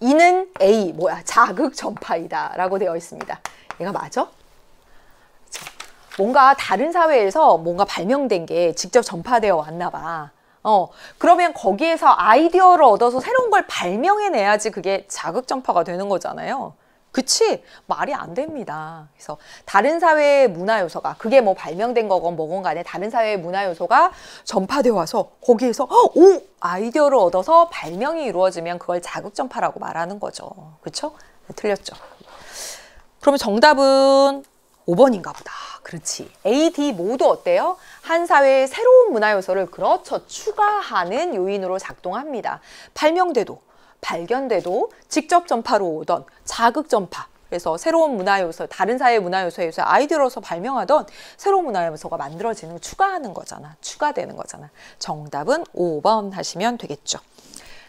A: 이는 A 뭐야 자극 전파이다 라고 되어 있습니다. 얘가 맞아? 뭔가 다른 사회에서 뭔가 발명된 게 직접 전파되어 왔나 봐. 어, 그러면 거기에서 아이디어를 얻어서 새로운 걸 발명해내야지 그게 자극전파가 되는 거잖아요. 그치? 말이 안 됩니다. 그래서 다른 사회의 문화 요소가 그게 뭐 발명된 거건 뭐건 간에 다른 사회의 문화 요소가 전파되어 와서 거기에서 어, 오 아이디어를 얻어서 발명이 이루어지면 그걸 자극 전파라고 말하는 거죠. 그렇죠? 틀렸죠. 그러면 정답은 5번인가 보다. 그렇지. AD 모두 어때요? 한 사회의 새로운 문화 요소를 그렇죠. 추가하는 요인으로 작동합니다. 발명돼도, 발견돼도, 직접 전파로 오던 자극 전파. 그래서 새로운 문화 요소, 다른 사회의 문화 요소에 서 아이디어로서 발명하던 새로운 문화 요소가 만들어지는 추가하는 거잖아. 추가되는 거잖아. 정답은 5번 하시면 되겠죠.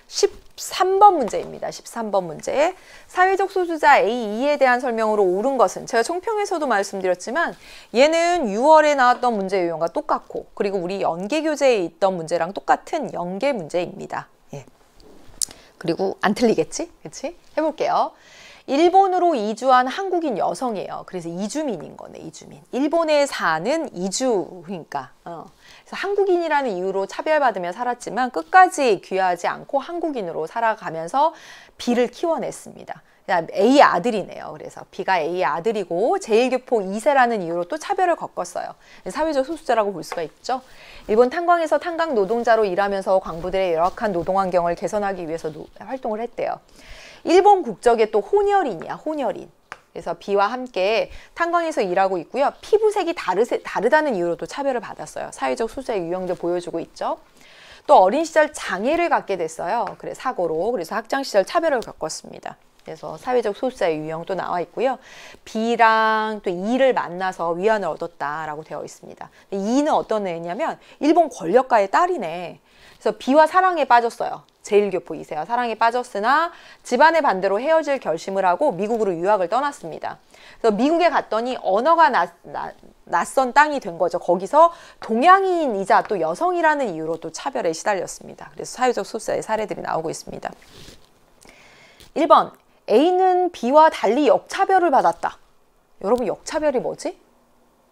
A: 십삼 번 문제입니다. 십삼 번 문제. 사회적 소수자 A2에 대한 설명으로 옳은 것은 제가 총평에서도 말씀드렸지만 얘는 6월에 나왔던 문제 유형과 똑같고 그리고 우리 연계 교재에 있던 문제랑 똑같은 연계 문제입니다. 예. 그리고 안 틀리겠지? 그치? 해볼게요. 일본으로 이주한 한국인 여성이에요. 그래서 이주민인 거네, 이주민. 일본에 사는 이주니까. 어. 한국인이라는 이유로 차별받으며 살았지만 끝까지 귀하지 않고 한국인으로 살아가면서 비를 키워냈습니다. A 아들이네요. 그래서 B가 A 아들이고 제일교포 2세라는 이유로 또 차별을 겪었어요. 사회적 소수자라고 볼 수가 있죠. 일본 탄광에서 탄광 노동자로 일하면서 광부들의 열악한 노동 환경을 개선하기 위해서 노, 활동을 했대요. 일본 국적의 또 혼혈인이야, 혼혈인. 그래서 B와 함께 탄광에서 일하고 있고요. 피부색이 다르, 다르다는 이유로도 차별을 받았어요. 사회적 소수의 유형도 보여주고 있죠. 또 어린 시절 장애를 갖게 됐어요. 그래 사고로 그래서 학창 시절 차별을 겪었습니다. 그래서 사회적 소수자의 유형도 나와 있고요. B랑 또 E를 만나서 위안을 얻었다라고 되어 있습니다. E는 어떤 애냐면 일본 권력가의 딸이네. 그래서 B와 사랑에 빠졌어요. 제일교포 이세아 사랑에 빠졌으나 집안의 반대로 헤어질 결심을 하고 미국으로 유학을 떠났습니다. 그래서 미국에 갔더니 언어가 나, 나, 낯선 땅이 된 거죠. 거기서 동양인이자 또 여성이라는 이유로 또 차별에 시달렸습니다. 그래서 사회적 소수자의 사례들이 나오고 있습니다. 1번 A는 B와 달리 역차별을 받았다. 여러분 역차별이 뭐지?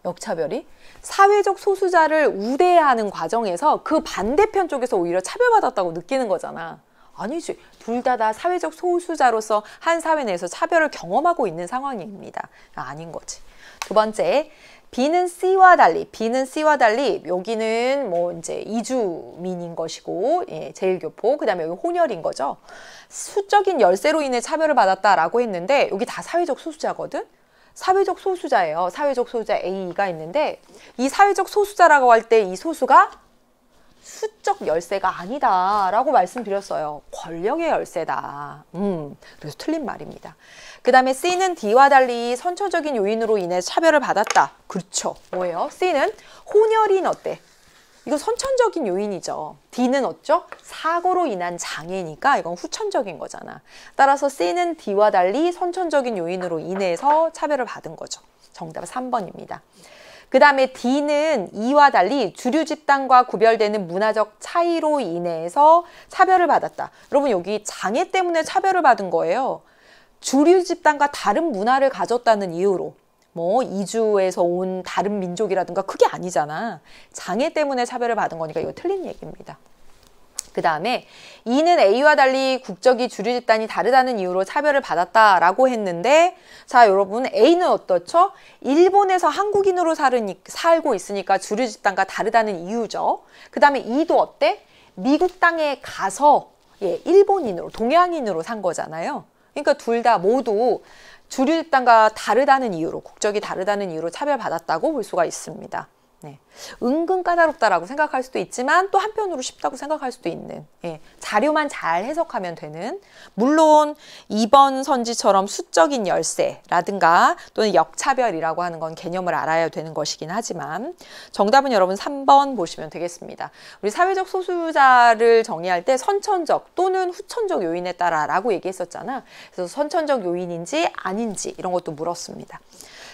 A: 역차별이 사회적 소수자를 우대하는 과정에서 그 반대편 쪽에서 오히려 차별받았다고 느끼는 거잖아. 아니지. 둘 다 다 사회적 소수자로서 한 사회 내에서 차별을 경험하고 있는 상황입니다. 아, 아닌 거지. 두 번째, B는 C와 달리, B는 C와 달리 여기는 뭐 이제 이주민인 것이고 예, 제일교포, 그 다음에 혼혈인 거죠. 수적인 열세로 인해 차별을 받았다라고 했는데 여기 다 사회적 소수자거든. 사회적 소수자예요. 사회적 소수자 A가 있는데 이 사회적 소수자라고 할 때 이 소수가 수적 열쇠가 아니다라고 말씀드렸어요. 권력의 열쇠다. 음, 그래서 틀린 말입니다. 그 다음에 C는 D와 달리 선천적인 요인으로 인해 차별을 받았다. 그렇죠. 뭐예요? C는 혼혈인 어때? 이거 선천적인 요인이죠. D는 어쩌? 사고로 인한 장애니까 이건 후천적인 거잖아. 따라서 C는 D와 달리 선천적인 요인으로 인해서 차별을 받은 거죠. 정답은 3번입니다. 그 다음에 D는 E와 달리 주류 집단과 구별되는 문화적 차이로 인해서 차별을 받았다. 여러분 여기 장애 때문에 차별을 받은 거예요. 주류 집단과 다른 문화를 가졌다는 이유로 뭐 이주에서 온 다른 민족이라든가 그게 아니잖아. 장애 때문에 차별을 받은 거니까 이거 틀린 얘기입니다. 그 다음에 이는 A와 달리 국적이 주류 집단이 다르다는 이유로 차별을 받았다라고 했는데 자 여러분 A는 어떻죠? 일본에서 한국인으로 살으니, 살고 있으니까 주류 집단과 다르다는 이유죠. 그 다음에 E도 어때? 미국 땅에 가서 예, 일본인으로 동양인으로 산 거잖아요. 그러니까 둘 다 모두 주류집단과 다르다는 이유로 국적이 다르다는 이유로 차별받았다고 볼 수가 있습니다. 네. 은근 까다롭다라고 생각할 수도 있지만 또 한편으로 쉽다고 생각할 수도 있는 예. 자료만 잘 해석하면 되는 물론 이번 선지처럼 수적인 열쇠라든가 또는 역차별이라고 하는 건 개념을 알아야 되는 것이긴 하지만 정답은 여러분 3번 보시면 되겠습니다. 우리 사회적 소수자를 정의할 때 선천적 또는 후천적 요인에 따라 라고 얘기했었잖아. 그래서 선천적 요인인지 아닌지 이런 것도 물었습니다.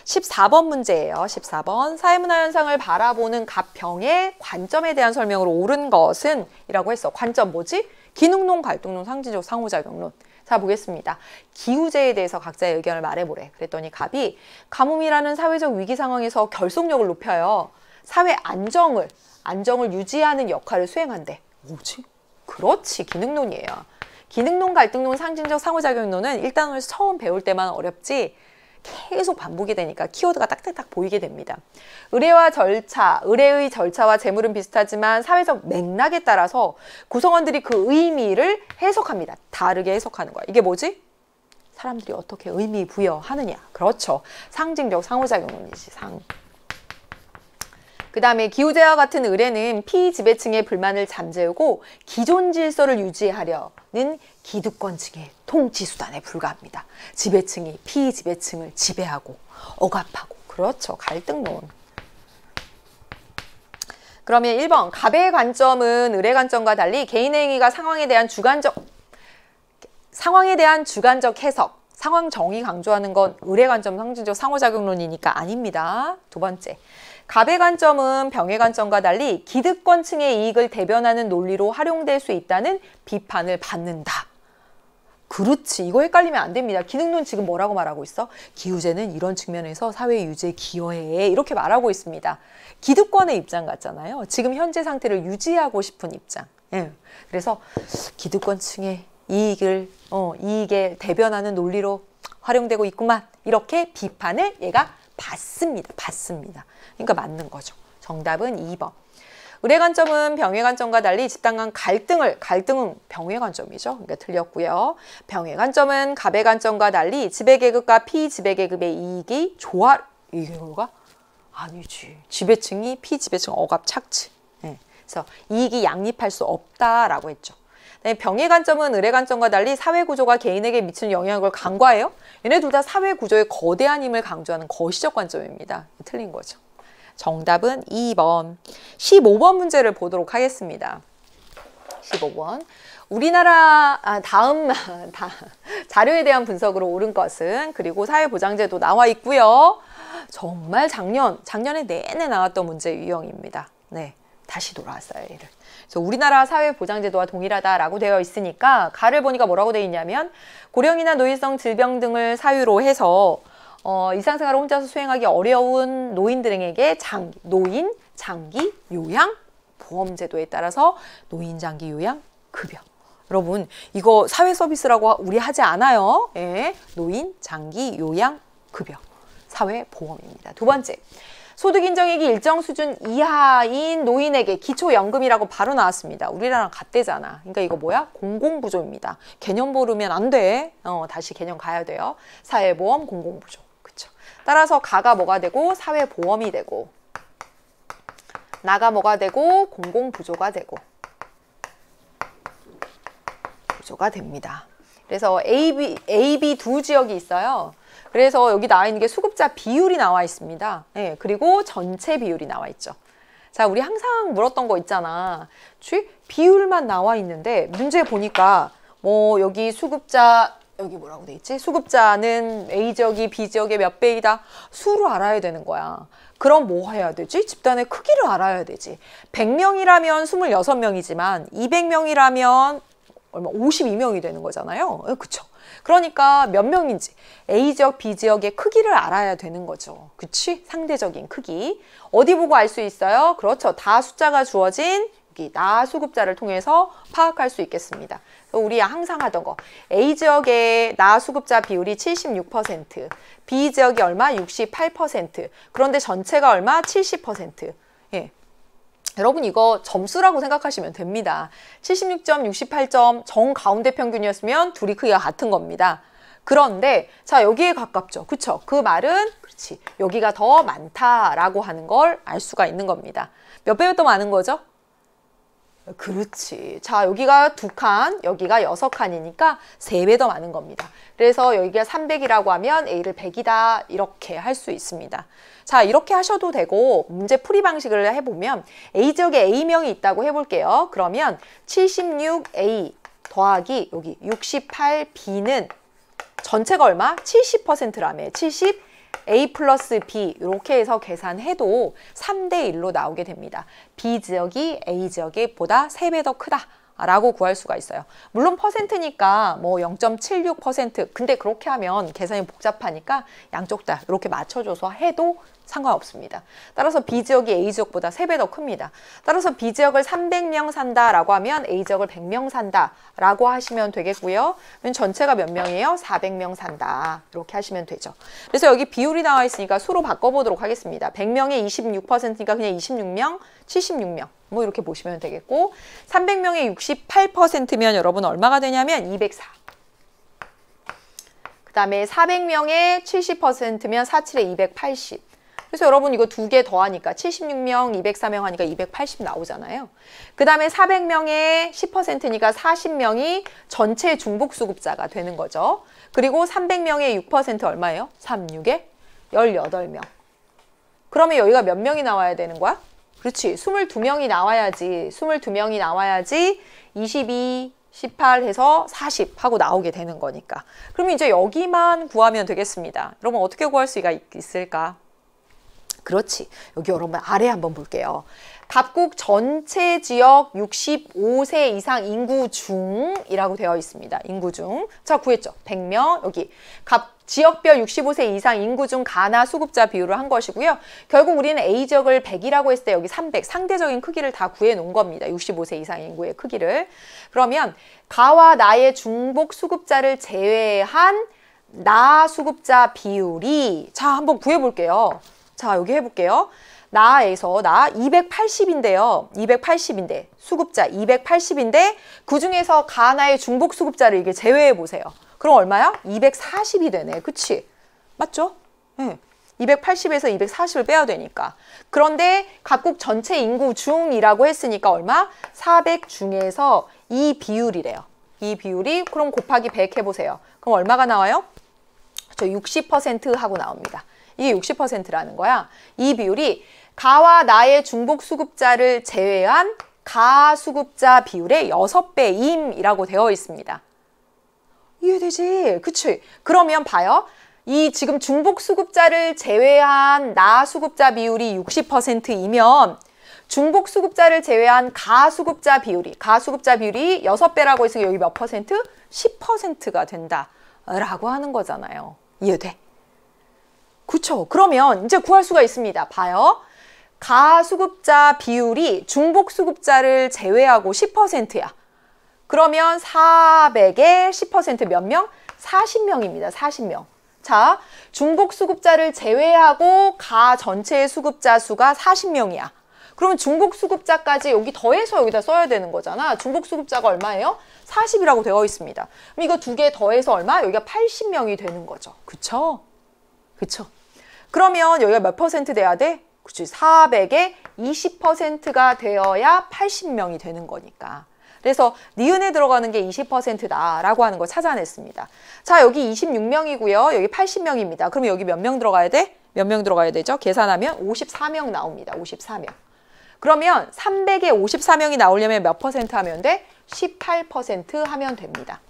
A: 14번 문제예요. 14번 사회문화 현상을 바라보는 갑병의 관점에 대한 설명으로 옳은 것은 이라고 했어. 관점 뭐지? 기능론, 갈등론, 상징적 상호작용론. 자 보겠습니다. 기후제에 대해서 각자의 의견을 말해보래. 그랬더니 갑이 가뭄이라는 사회적 위기 상황에서 결속력을 높여요. 사회 안정을 안정을 유지하는 역할을 수행한대. 뭐지? 그렇지 기능론이에요. 기능론, 갈등론, 상징적 상호작용론은 일단은 처음 배울 때만 어렵지 계속 반복이 되니까 키워드가 딱딱딱 보이게 됩니다. 의뢰와 절차, 의뢰의 절차와 재물은 비슷하지만 사회적 맥락에 따라서 구성원들이 그 의미를 해석합니다. 다르게 해석하는 거야. 이게 뭐지? 사람들이 어떻게 의미 부여하느냐. 그렇죠. 상징적 상호작용이지, 상. 그 다음에 기후제와 같은 의뢰는 피지배층의 불만을 잠재우고 기존 질서를 유지하려는 기득권층의 통치수단에 불과합니다. 지배층이 피지배층을 지배하고 억압하고 그렇죠. 갈등론. 그러면 1번 갑의 관점은 의뢰 관점과 달리 개인 행위가 상황에 대한 주관적 상황에 대한 주관적 해석 상황 정의 강조하는 건 의뢰 관점 상징적 상호작용론이니까 아닙니다. 두 번째, 갑의 관점은 병의 관점과 달리 기득권층의 이익을 대변하는 논리로 활용될 수 있다는 비판을 받는다. 그렇지. 이거 헷갈리면 안 됩니다. 기능론 지금 뭐라고 말하고 있어? 기후제는 이런 측면에서 사회 유지에 기여해. 이렇게 말하고 있습니다. 기득권의 입장 같잖아요. 지금 현재 상태를 유지하고 싶은 입장. 예. 그래서 기득권층의 이익을, 어, 이익에 대변하는 논리로 활용되고 있구만. 이렇게 비판을 얘가 봤습니다. 봤습니다. 그러니까 맞는 거죠. 정답은 2번. 의뢰 관점은 병의 관점과 달리 집단 간 갈등을 갈등은 병의 관점이죠. 그러니까 틀렸고요. 병의 관점은 갑의 관점과 달리 지배 계급과 피지배 계급의 이익이 조화 이게 뭐가 아니지. 지배층이 피지배층 억압 착취. 예. 그래서 이익이 양립할 수 없다라고 했죠. 네, 병의 관점은 의뢰 관점과 달리 사회 구조가 개인에게 미치는 영향을 간과해요. 얘네 둘 다 사회 구조의 거대한 힘을 강조하는 거시적 관점입니다. 틀린 거죠. 정답은 2번. 15번 문제를 보도록 하겠습니다. 15번. 우리나라 아, 다음 다, 자료에 대한 분석으로 옳은 것은 그리고 사회보장제도 나와 있고요. 정말 작년, 작년에 내내 나왔던 문제 유형입니다. 네, 다시 돌아왔어요. 얘를. 그래서 우리나라 사회보장제도와 동일하다라고 되어 있으니까 가를 보니까 뭐라고 되어 있냐면 고령이나 노인성 질병 등을 사유로 해서 어, 일상생활을 혼자서 수행하기 어려운 노인들에게 장, 노인, 장기, 요양, 보험제도에 따라서 노인, 장기, 요양, 급여. 여러분 이거 사회 서비스라고 우리 하지 않아요. 예. 노인, 장기, 요양, 급여. 사회보험입니다. 두 번째, 소득 인정액이 일정 수준 이하인 노인에게 기초연금이라고 바로 나왔습니다. 우리나라랑 같대잖아. 그러니까 이거 뭐야? 공공부조입니다. 개념 모르면 안 돼. 어, 다시 개념 가야 돼요. 사회보험 공공부조. 그쵸. 따라서 가가 뭐가 되고 사회보험이 되고 나가 뭐가 되고 공공부조가 되고 부조가 됩니다. 그래서 A, B, A, B 두 지역이 있어요. 그래서 여기 나와 있는 게 수급자 비율이 나와 있습니다. 예, 그리고 전체 비율이 나와 있죠. 자, 우리 항상 물었던 거 있잖아. 주입 비율만 나와 있는데 문제 보니까 뭐 여기 수급자 여기 뭐라고 돼 있지? 수급자는 A 지역이 B 지역의 몇 배이다. 수로 알아야 되는 거야. 그럼 뭐 해야 되지? 집단의 크기를 알아야 되지. 100명이라면 26명이지만 200명이라면 얼마 52명이 되는 거잖아요. 그렇죠 그러니까 몇 명인지 A지역, B지역의 크기를 알아야 되는 거죠. 그치? 상대적인 크기. 어디 보고 알 수 있어요? 그렇죠. 다 숫자가 주어진 여기 나수급자를 통해서 파악할 수 있겠습니다. 우리 항상 하던 거 A지역의 나수급자 비율이 76%, B지역이 얼마? 68%, 그런데 전체가 얼마? 70%. 여러분 이거 점수라고 생각하시면 됩니다. 76점, 68점 정 가운데 평균이었으면 둘이 크기가 같은 겁니다. 그런데 자 여기에 가깝죠. 그쵸? 그 말은 그렇지 여기가 더 많다라고 하는 걸 알 수가 있는 겁니다. 몇 배가 더 많은 거죠? 그렇지. 자, 여기가 두 칸, 여기가 여섯 칸이니까 세 배 더 많은 겁니다. 그래서 여기가 300이라고 하면 A를 100이다 이렇게 할 수 있습니다. 자, 이렇게 하셔도 되고 문제 풀이 방식을 해보면 A지역에 A명이 있다고 해볼게요. 그러면 76A 더하기 여기 68B는 전체가 얼마? 70%라며 70 A 플러스 B 이렇게 해서 계산해도 3대 1로 나오게 됩니다. B 지역이 A 지역에 보다 3배 더 크다. 라고 구할 수가 있어요. 물론 퍼센트니까 뭐 0.76% 근데 그렇게 하면 계산이 복잡하니까 양쪽 다 이렇게 맞춰줘서 해도 상관없습니다. 따라서 B지역이 A지역보다 3배 더 큽니다. 따라서 B지역을 300명 산다라고 하면 A지역을 100명 산다라고 하시면 되겠고요. 전체가 몇 명이에요? 400명 산다. 이렇게 하시면 되죠. 그래서 여기 비율이 나와 있으니까 수로 바꿔보도록 하겠습니다. 100명에 26%니까 그냥 26명, 76명. 뭐 이렇게 보시면 되겠고 300명의 68%면 여러분 얼마가 되냐면 204. 그 다음에 400명의 70%면 47에 280. 그래서 여러분 이거 두 개 더하니까 76명, 204명 하니까 280 나오잖아요. 그 다음에 400명의 10%니까 40명이 전체 중복수급자가 되는 거죠. 그리고 300명의 6% 얼마예요? 36에 18명. 그러면 여기가 몇 명이 나와야 되는 거야? 그렇지. 22명이 나와야지. 22명이 나와야지 22, 18 해서 40 하고 나오게 되는 거니까. 그러면 이제 여기만 구하면 되겠습니다. 여러분 어떻게 구할 수가 있을까? 그렇지. 여기 여러분 아래 한번 볼게요. 각국 전체 지역 65세 이상 인구 중이라고 되어 있습니다. 인구 중. 자, 구했죠. 100명. 여기 각 지역별 65세 이상 인구 중 가나 수급자 비율을 한 것이고요. 결국 우리는 A지역을 100이라고 했을 때 여기 300, 상대적인 크기를 다 구해 놓은 겁니다. 65세 이상 인구의 크기를. 그러면 가와 나의 중복 수급자를 제외한 나 수급자 비율이 자 한번 구해 볼게요. 자 여기 해볼게요. 나에서 나 280인데요. 280인데 수급자 280인데 그 중에서 가나의 중복 수급자를 이게 제외해 보세요. 그럼 얼마야? 240이 되네. 그치? 맞죠? 네. 280에서 240을 빼야 되니까. 그런데 각국 전체 인구 중이라고 했으니까 얼마? 400 중에서 이 비율이래요. 이 비율이 그럼 곱하기 100 해보세요. 그럼 얼마가 나와요? 저60% 하고 나옵니다. 이게 60%라는 거야. 이 비율이 가와 나의 중복 수급자를 제외한 가 수급자 비율의 6배임이라고 되어 있습니다. 이해되지? 그치? 그러면 봐요. 이 지금 중복 수급자를 제외한 나 수급자 비율이 60%이면 중복 수급자를 제외한 가 수급자 비율이 가 수급자 비율이 6배라고 해서 여기 몇 퍼센트? 10%가 된다라고 하는 거잖아요. 이해돼? 그쵸? 그러면 이제 구할 수가 있습니다. 봐요. 가 수급자 비율이 중복 수급자를 제외하고 10%야. 그러면 400에 10%몇 명? 40명입니다. 40명. 자, 중국 수급자를 제외하고 가 전체의 수급자 수가 40명이야. 그러면 중국 수급자까지 여기 더해서 여기다 써야 되는 거잖아. 중국 수급자가 얼마예요? 40이라고 되어 있습니다. 그럼 이거 두 개 더해서 얼마? 여기가 80명이 되는 거죠. 그쵸? 그쵸? 그러면 여기가 몇 퍼센트 돼야 돼? 그치, 400에 20%가 되어야 80명이 되는 거니까. 그래서 니은에 들어가는 게 20%다라고 하는 걸 찾아냈습니다. 자, 여기 26명이고요. 여기 80명입니다. 그러면 여기 몇 명 들어가야 돼? 몇 명 들어가야 되죠? 계산하면 54명 나옵니다. 54명. 그러면 300에 54명이 나오려면 몇 퍼센트 하면 돼? 18% 하면 됩니다.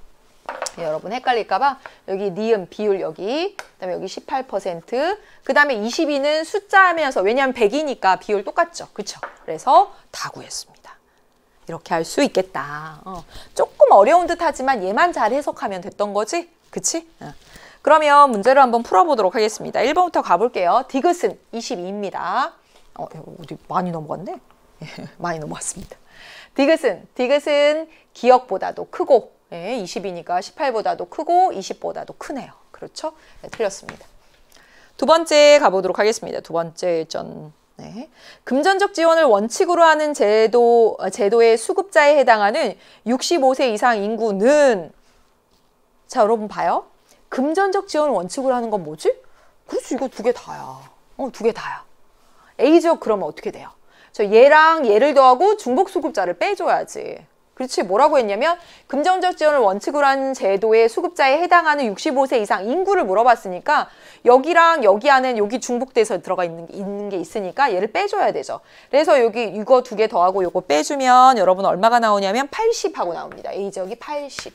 A: 예, 여러분 헷갈릴까봐 여기 니은 비율 여기 그다음에 여기 18% 그다음에 22는 숫자 하면서 왜냐하면 100이니까 비율 똑같죠 그렇죠 그래서 다 구했습니다 이렇게 할 수 있겠다. 어. 조금 어려운 듯 하지만 얘만 잘 해석하면 됐던 거지? 그치? 어. 그러면 문제를 한번 풀어보도록 하겠습니다. 1번부터 가볼게요. 디귿은 22입니다. 어, 어디 많이 넘어갔네? 예, 많이 넘어갔습니다. 디귿은, 디귿은 기억보다도 크고, 예, 20이니까 18보다도 크고, 20보다도 크네요. 그렇죠? 네, 틀렸습니다. 두 번째 가보도록 하겠습니다. 두 번째 전 네. 금전적 지원을 원칙으로 하는 제도, 제도의 수급자에 해당하는 65세 이상 인구는 자 여러분 봐요. 금전적 지원을 원칙으로 하는 건 뭐지? 그렇지 이거 두 개 다야. 어두 개 다야. 에이 지역 그러면 어떻게 돼요? 저 얘랑 얘를 더하고 중복 수급자를 빼줘야지. 그렇지 뭐라고 했냐면 금전적 지원을 원칙으로 한 제도의 수급자에 해당하는 65세 이상 인구를 물어봤으니까 여기랑 여기 안에 여기 중복돼서 들어가 있는, 게, 있는 게 있으니까 얘를 빼줘야 되죠. 그래서 여기 이거 두 개 더하고 이거 빼주면 여러분 얼마가 나오냐면 80하고 나옵니다. A 지역이 80.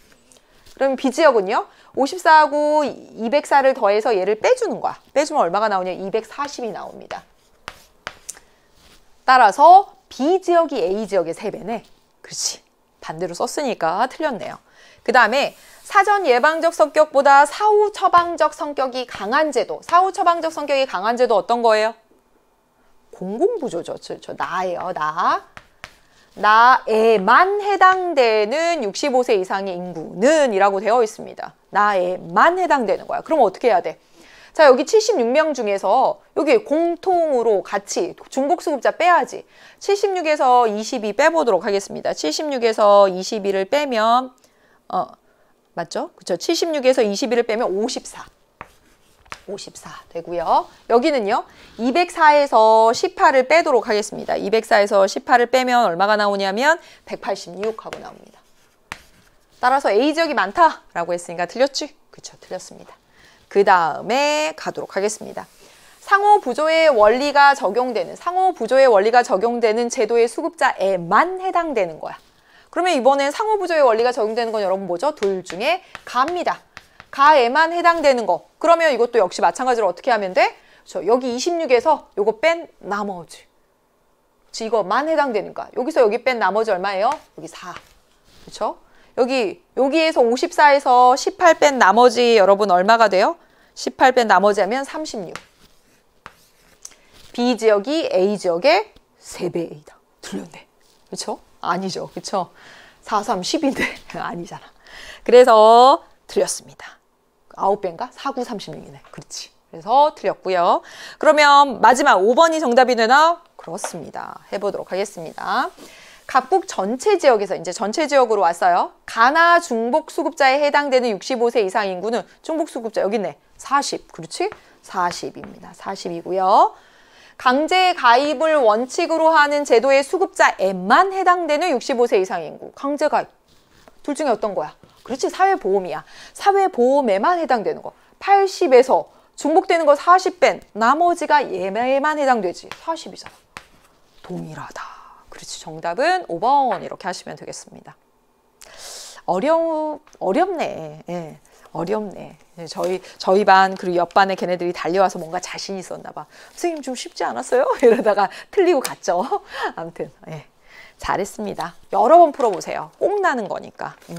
A: 그럼 B 지역은요. 54하고 204를 더해서 얘를 빼주는 거야. 빼주면 얼마가 나오냐 240이 나옵니다. 따라서 B 지역이 A 지역의 3배네. 그렇지. 반대로 썼으니까 틀렸네요. 그 다음에 사전 예방적 성격보다 사후 처방적 성격이 강한 제도 사후 처방적 성격이 강한 제도 어떤 거예요? 공공부조죠. 저, 저 나예요. 나. 나에만 해당되는 65세 이상의 인구는 이라고 되어 있습니다. 나에만 해당되는 거야. 그럼 어떻게 해야 돼? 자 여기 76명 중에서 여기 공통으로 같이 중복 수급자 빼야지 76에서 22 빼보도록 하겠습니다. 76에서 22를 빼면 어 맞죠? 그쵸 76에서 22를 빼면 54 54 되고요. 여기는요. 204에서 18을 빼도록 하겠습니다. 204에서 18을 빼면 얼마가 나오냐면 186하고 나옵니다. 따라서 A 지역이 많다라고 했으니까 틀렸지? 그쵸, 틀렸습니다. 그 다음에 가도록 하겠습니다. 상호 부조의 원리가 적용되는 상호 부조의 원리가 적용되는 제도의 수급자에만 해당되는 거야. 그러면 이번엔 상호 부조의 원리가 적용되는 건 여러분 뭐죠? 둘 중에 가입니다 가에만 해당되는 거. 그러면 이것도 역시 마찬가지로 어떻게 하면 돼? 저 그렇죠. 여기 26에서 요거 뺀 나머지. 이거만 해당되는 거야. 여기서 여기 뺀 나머지 얼마예요? 여기 4. 그렇죠? 여기 여기에서 54에서 18 뺀 나머지 여러분 얼마가 돼요? 18 뺀 나머지 하면 36. B 지역이 A 지역의 3배 A다. 틀렸네. 그렇죠? 아니죠. 그렇죠? 4, 3, 10인데 아니잖아. 그래서 틀렸습니다. 9배인가? 4, 9, 36이네. 그렇지. 그래서 틀렸고요. 그러면 마지막 5번이 정답이 되나? 그렇습니다. 해보도록 하겠습니다. 각국 전체 지역에서 이제 전체 지역으로 왔어요. 가나 중복 수급자에 해당되는 65세 이상 인구는 중복 수급자 여기 있네. 40. 그렇지? 40입니다. 40이고요. 강제 가입을 원칙으로 하는 제도의 수급자 M만 해당되는 65세 이상 인구. 강제 가입. 둘 중에 어떤 거야? 그렇지. 사회보험이야. 사회보험에만 해당되는 거. 80에서 중복되는 거 40 뺀 나머지가 예매에만 해당되지. 40이잖아. 동일하다. 그렇지 정답은 5번 이렇게 하시면 되겠습니다. 어려 어렵네. 예. 어렵네. 예, 저희 저희 반 그리고 옆반에 걔네들이 달려와서 뭔가 자신 있었나 봐. 선생님 좀 쉽지 않았어요? 이러다가 틀리고 갔죠. 아무튼 예. 잘했습니다. 여러 번 풀어보세요. 꼭 나는 거니까. 음.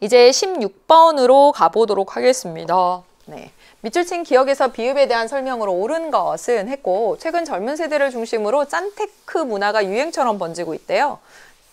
A: 이제 16번으로 가보도록 하겠습니다. 네. 밑줄 친 기억에서 비읍에 대한 설명으로 옳은 것은 했고 최근 젊은 세대를 중심으로 짠테크 문화가 유행처럼 번지고 있대요.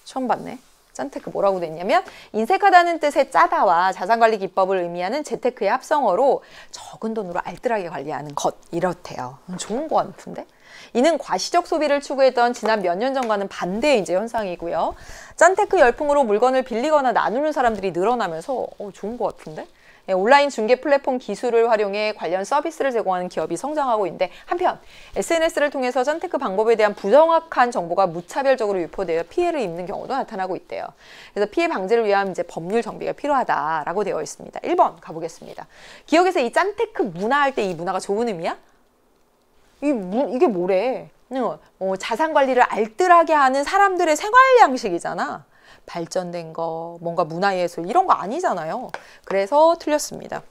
A: 처음 봤네. 짠테크 뭐라고 됐냐면 인색하다는 뜻의 짜다와 자산관리 기법을 의미하는 재테크의 합성어로 적은 돈으로 알뜰하게 관리하는 것 이렇대요. 음, 좋은 거 같은데? 이는 과시적 소비를 추구했던 지난 몇 년 전과는 반대의 이제 현상이고요. 짠테크 열풍으로 물건을 빌리거나 나누는 사람들이 늘어나면서 어, 좋은 거 같은데? 네, 온라인 중개 플랫폼 기술을 활용해 관련 서비스를 제공하는 기업이 성장하고 있는데 한편 SNS를 통해서 선테크 그 방법에 대한 부정확한 정보가 무차별적으로 유포되어 피해를 입는 경우도 나타나고 있대요. 그래서 피해 방지를 위한 이제 법률 정비가 필요하다라고 되어 있습니다. 1번 가보겠습니다. 기억에서 이 짠테크 문화 할때 이 문화가 좋은 의미야? 이 무, 이게 뭐래? 어, 어, 자산 관리를 알뜰하게 하는 사람들의 생활 양식이잖아. 발전된 거, 뭔가 문화예술 이런 거 아니잖아요. 그래서 틀렸습니다.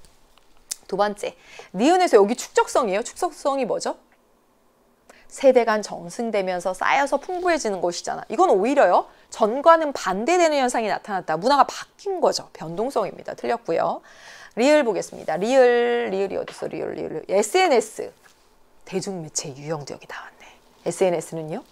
A: 두 번째, 니은에서 여기 축적성이에요. 축적성이 뭐죠? 세대 간 정승되면서 쌓여서 풍부해지는 것이잖아. 이건 오히려요. 전과는 반대되는 현상이 나타났다. 문화가 바뀐 거죠. 변동성입니다. 틀렸고요. 리을 보겠습니다. 리을, 리을이 어디서 리을, 리을. SNS. 대중매체 유형지역이 나왔네. SNS는요?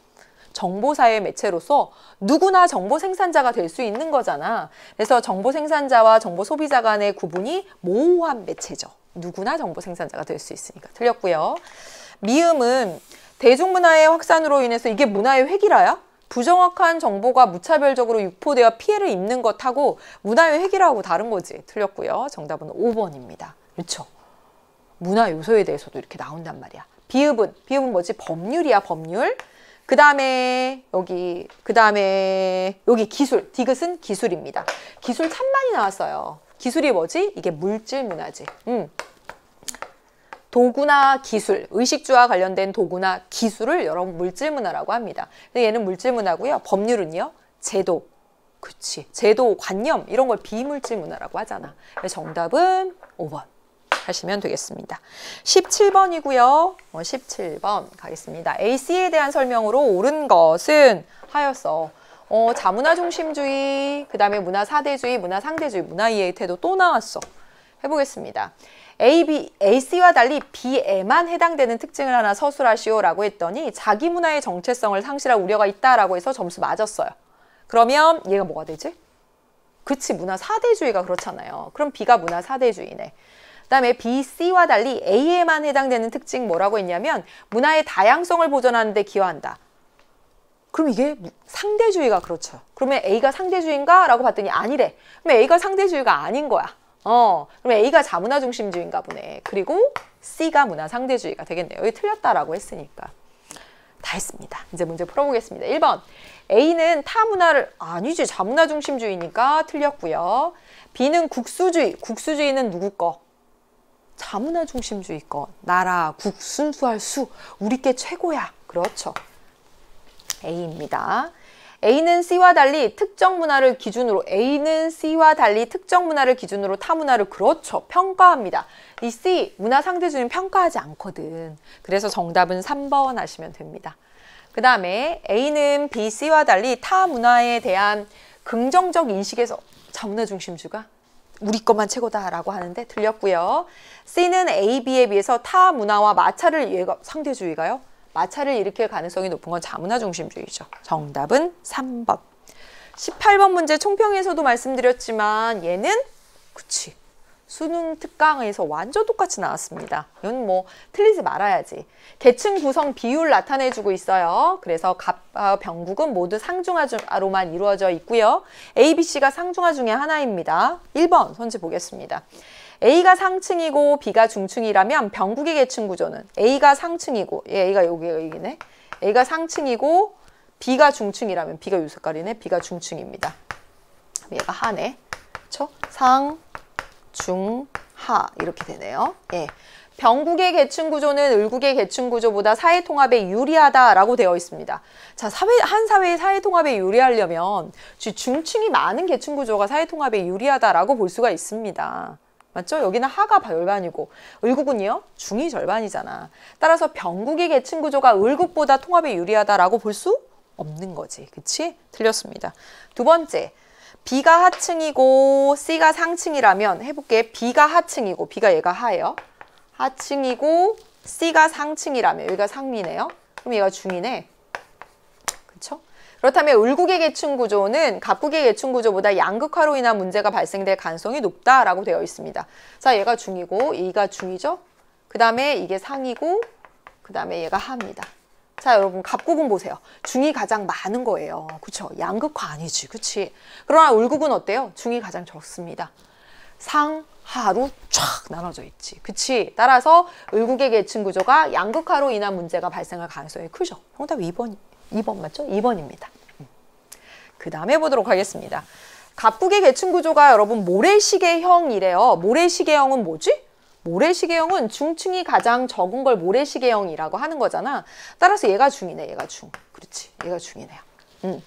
A: 정보사의 매체로서 누구나 정보 생산자가 될 수 있는 거잖아. 그래서 정보 생산자와 정보 소비자 간의 구분이 모호한 매체죠. 누구나 정보 생산자가 될 수 있으니까. 틀렸고요. 미음은 대중문화의 확산으로 인해서 이게 문화의 획일화야? 부정확한 정보가 무차별적으로 유포되어 피해를 입는 것하고 문화의 획일화하고 다른 거지. 틀렸고요. 정답은 5번입니다. 그렇죠? 문화 요소에 대해서도 이렇게 나온단 말이야. 비읍은, 비읍은 뭐지? 법률이야, 법률. 그 다음에 여기 그 다음에 여기 기술 디귿은 기술입니다 기술 참 많이 나왔어요 기술이 뭐지? 이게 물질 문화지 음. 도구나 기술, 의식주와 관련된 도구나 기술을 여러분 물질 문화라고 합니다. 얘는 물질 문화고요. 법률은요. 제도, 그치. 제도, 관념 이런 걸 비물질 문화라고 하잖아. 정답은 5번. 하시면 되겠습니다. 17번이고요. 17번 어, 가겠습니다. AC에 대한 설명으로 옳은 것은 하여서 어, 자문화 중심주의, 그 다음에 문화 사대주의, 문화 상대주의, 문화 이해의 태도 또 나왔어. 해보겠습니다. A, B, AC와 달리 B에만 해당되는 특징을 하나 서술하시오라고 했더니 자기 문화의 정체성을 상실할 우려가 있다라고 해서 점수 맞았어요. 그러면 얘가 뭐가 되지? 그치 문화 사대주의가 그렇잖아요. 그럼 B가 문화 사대주의네. 그다음에 B, C와 달리 A에만 해당되는 특징 뭐라고 했냐면 문화의 다양성을 보존하는 데 기여한다. 그럼 이게 상대주의가 그렇죠. 그러면 A가 상대주의인가? 라고 봤더니 아니래. 그럼 A가 상대주의가 아닌 거야. 어, 그럼 A가 자문화 중심주의인가 보네. 그리고 C가 문화 상대주의가 되겠네요. 여기 틀렸다라고 했으니까. 다 했습니다. 이제 문제 풀어보겠습니다. 1번 A는 타 문화를 아니지 자문화 중심주의니까 틀렸고요. B는 국수주의. 국수주의는 누구 거? 자문화 중심주의권, 나라, 국, 순수할 수, 우리께 최고야. 그렇죠. A입니다. A는 C와 달리 특정 문화를 기준으로 A는 C와 달리 특정 문화를 기준으로 타 문화를 그렇죠 평가합니다. 이 C 문화 상대주의는 평가하지 않거든. 그래서 정답은 3번 하시면 됩니다. 그 다음에 A는 B, C와 달리 타 문화에 대한 긍정적 인식에서 자문화 중심주가 우리 것만 최고다라고 하는데 들렸고요. C는 A, B에 비해서 타 문화와 마찰을 예가 상대주의가요. 마찰을 일으킬 가능성이 높은 건 자문화 중심주의죠. 정답은 3번. 18번 문제 총평에서도 말씀드렸지만 얘는 그치 수능 특강에서 완전 똑같이 나왔습니다. 이건 뭐 틀리지 말아야지. 계층 구성 비율 나타내주고 있어요. 그래서 갑과 어, 병국은 모두 상중하로만 이루어져 있고요. A, B, C가 상중하 중에 하나입니다. 1번 손지 보겠습니다. A가 상층이고 B가 중층이라면 병국의 계층 구조는 A가 상층이고 예, A가 여기 여기네. A가 상층이고 B가 중층이라면 B가 요 색깔이네. B가 중층입니다. 얘가 하네. 그렇죠? 상 중, 하 이렇게 되네요. 예. 병국의 계층 구조는 을국의 계층 구조보다 사회 통합에 유리하다라고 되어 있습니다. 자, 사회, 한 사회의 사회 통합에 유리하려면 중층이 많은 계층 구조가 사회 통합에 유리하다라고 볼 수가 있습니다. 맞죠? 여기는 하가 절반이고 을국은요 중이 절반이잖아. 따라서 병국의 계층 구조가 을국보다 통합에 유리하다라고 볼 수 없는 거지. 그치? 틀렸습니다. 두 번째, B가 하층이고 C가 상층이라면 해볼게. B가 하층이고 B가 얘가 하예요. 하층이고 C가 상층이라면 여기가 상미네요. 그럼 얘가 중이네. 그렇죠? 그렇다면 을국의 계층 구조는 갑국의 계층 구조보다 양극화로 인한 문제가 발생될 가능성이 높다라고 되어 있습니다. 자, 얘가 중이고 얘가 중이죠? 그 다음에 이게 상이고 그 다음에 얘가 하입니다. 자 여러분 갑국은 보세요. 중이 가장 많은 거예요. 그렇죠? 양극화 아니지. 그치 그러나 울국은 어때요? 중이 가장 적습니다. 상, 하루 쫙 나눠져 있지. 그치? 따라서 울국의 계층 구조가 양극화로 인한 문제가 발생할 가능성이 크죠. 정답 2번, 2번 맞죠? 2번입니다. 음. 그 다음에 보도록 하겠습니다. 갑국의 계층 구조가 여러분 모래시계형이래요. 모래시계형은 뭐지? 모래시계형은 중층이 가장 적은 걸 모래시계형이라고 하는 거잖아. 따라서 얘가 중이네, 얘가 중. 그렇지, 얘가 중이네요. 음.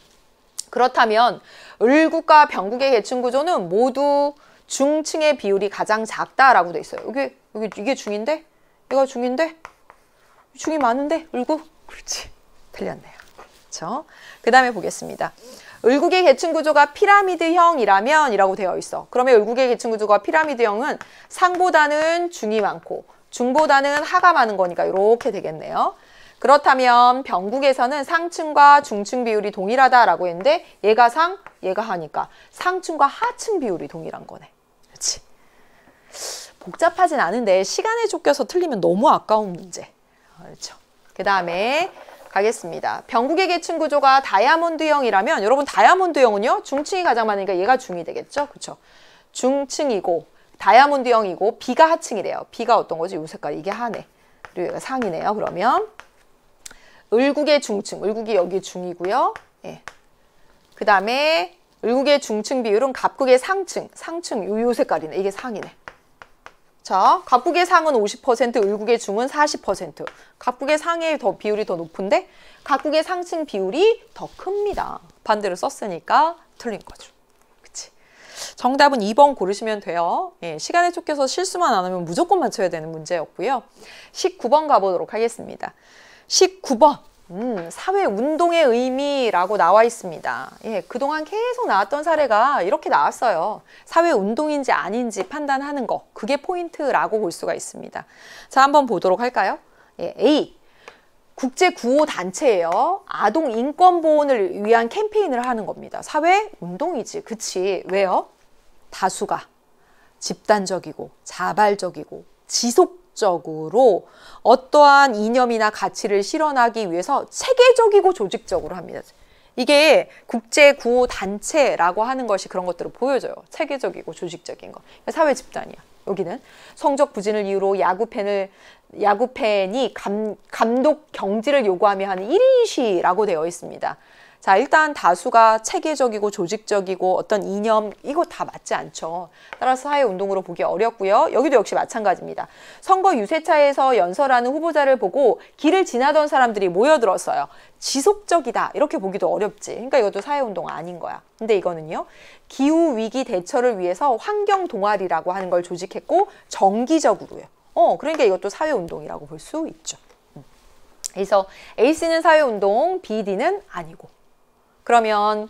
A: 그렇다면 을국과 병국의 계층 구조는 모두 중층의 비율이 가장 작다라고 돼 있어요. 이게 이게, 이게 중인데, 얘가 중인데, 중이 많은데 을국. 그렇지, 틀렸네요. 그렇죠? 그 다음에 보겠습니다. 을국의 계층 구조가 피라미드형이라면 이라고 되어 있어. 그러면 을국의 계층 구조가 피라미드형은 상보다는 중이 많고 중보다는 하가 많은 거니까 이렇게 되겠네요. 그렇다면 병국에서는 상층과 중층 비율이 동일하다라고 했는데 얘가 상, 얘가 하니까 상층과 하층 비율이 동일한 거네. 그렇지? 복잡하진 않은데 시간에 쫓겨서 틀리면 너무 아까운 문제. 그렇죠? 그 다음에 가겠습니다. 병국의 계층 구조가 다이아몬드형이라면 여러분 다이아몬드형은요. 중층이 가장 많으니까 얘가 중이 되겠죠. 그렇죠. 중층이고 다이아몬드형이고 B가 하층이래요. B가 어떤 거지? 요 색깔 이게 하네. 그리고 얘가 상이네요. 그러면 을국의 중층. 을국이 여기 중이고요. 예. 그 다음에 을국의 중층 비율은 갑국의 상층. 상층 요, 요 색깔이네. 이게 상이네. 자, 그렇죠. 각국의 상은 50%, 을국의 중은 40%. 각국의 상의 더 비율이 더 높은데 각국의 상층 비율이 더 큽니다. 반대로 썼으니까 틀린 거죠. 그치? 정답은 2번 고르시면 돼요. 예, 시간에 쫓겨서 실수만 안 하면 무조건 맞춰야 되는 문제였고요. 19번 가보도록 하겠습니다. 19번 음, 사회운동의 의미라고 나와 있습니다. 예, 그동안 계속 나왔던 사례가 이렇게 나왔어요. 사회운동인지 아닌지 판단하는 거, 그게 포인트라고 볼 수가 있습니다. 자, 한번 보도록 할까요? 예, A, 국제구호단체예요. 아동인권보호를 위한 캠페인을 하는 겁니다. 사회운동이지, 그치. 왜요? 다수가 집단적이고 자발적이고 지속 복적으로 어떠한 이념이나 가치를 실현하기 위해서 체계적이고 조직적으로 합니다. 이게 국제 구호 단체라고 하는 것이 그런 것들을 보여줘요. 체계적이고 조직적인 거. 그러니까 사회 집단이야. 여기는 성적 부진을 이유로 야구팬을 야구팬이 감, 감독 경질을 요구하며 하는 1인시라고 되어 있습니다. 자, 일단 다수가 체계적이고 조직적이고 어떤 이념 이거 다 맞지 않죠. 따라서 사회운동으로 보기 어렵고요. 여기도 역시 마찬가지입니다. 선거 유세차에서 연설하는 후보자를 보고 길을 지나던 사람들이 모여들었어요. 지속적이다 이렇게 보기도 어렵지. 그러니까 이것도 사회운동 아닌 거야. 근데 이거는요. 기후위기 대처를 위해서 환경동아리라고 하는 걸 조직했고 정기적으로요. 어, 그러니까 이것도 사회운동이라고 볼 수 있죠. 음. 그래서 A씨는 사회운동, BD는 아니고 그러면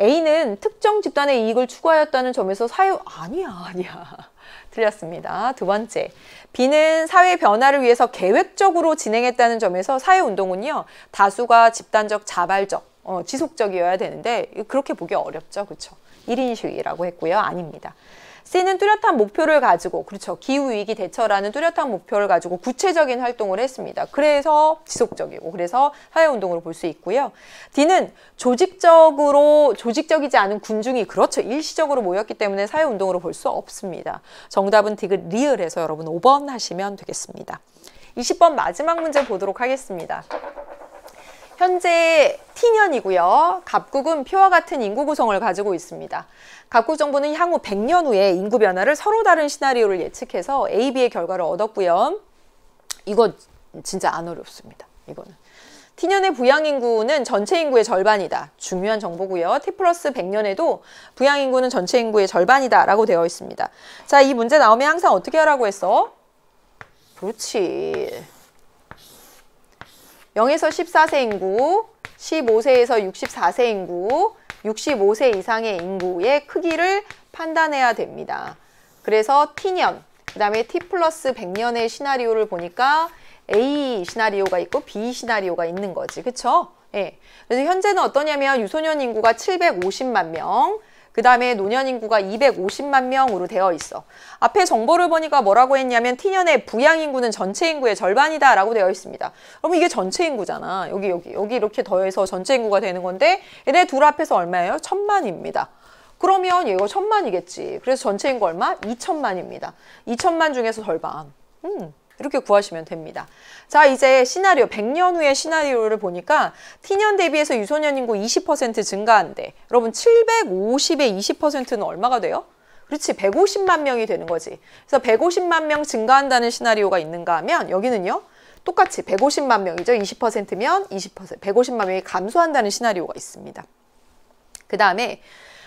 A: A는 특정 집단의 이익을 추구하였다는 점에서 사유 아니야 아니야 틀렸습니다. 두 번째 B는 사회 변화를 위해서 계획적으로 진행했다는 점에서 사회운동은요 다수가 집단적 자발적 어, 지속적이어야 되는데 그렇게 보기 어렵죠 그렇죠 1인 시위라고 했고요 아닙니다. C는 뚜렷한 목표를 가지고 그렇죠. 기후위기 대처라는 뚜렷한 목표를 가지고 구체적인 활동을 했습니다. 그래서 지속적이고 그래서 사회운동으로 볼 수 있고요. D는 조직적으로 조직적이지 않은 군중이 그렇죠. 일시적으로 모였기 때문에 사회운동으로 볼 수 없습니다. 정답은 D 리을에서 여러분 5번 하시면 되겠습니다. 20번 마지막 문제 보도록 하겠습니다. 현재 T년이고요. 갑국은 표와 같은 인구 구성을 가지고 있습니다. 각국 정부는 향후 100년 후에 인구 변화를 서로 다른 시나리오를 예측해서 A, B의 결과를 얻었고요. 이거 진짜 안 어렵습니다. 이거는. T년의 부양인구는 전체 인구의 절반이다. 중요한 정보고요. T 플러스 100년에도 부양인구는 전체 인구의 절반이다. 라고 되어 있습니다. 자, 이 문제 나오면 항상 어떻게 하라고 했어? 그렇지. 0에서 14세 인구, 15세에서 64세 인구, 65세 이상의 인구의 크기를 판단해야 됩니다. 그래서 T년, 그 다음에 T 플러스 100년의 시나리오를 보니까 A 시나리오가 있고 B 시나리오가 있는 거지. 그쵸? 예. 그래서 현재는 어떠냐면 유소년 인구가 750만 명, 그 다음에 노년 인구가 250만 명으로 되어 있어. 앞에 정보를 보니까 뭐라고 했냐면 티년의 부양 인구는 전체 인구의 절반이다 라고 되어 있습니다. 그럼 이게 전체 인구잖아. 여기 여기 여기 이렇게 더해서 전체 인구가 되는 건데 얘네 둘 앞에서 얼마예요? 천만입니다. 그러면 이거 천만이겠지. 그래서 전체 인구 얼마? 2천만입니다. 2천만 중에서 절반. 음. 이렇게 구하시면 됩니다. 자 이제 시나리오 100년 후의 시나리오를 보니까 티년 대비해서 유소년 인구 20% 증가한데 여러분 750의 20%는 얼마가 돼요? 그렇지 150만 명이 되는 거지. 그래서 150만 명 증가한다는 시나리오가 있는가 하면 여기는요. 똑같이 150만 명이죠. 20%면 20%, 150만 명이 감소한다는 시나리오가 있습니다. 그 다음에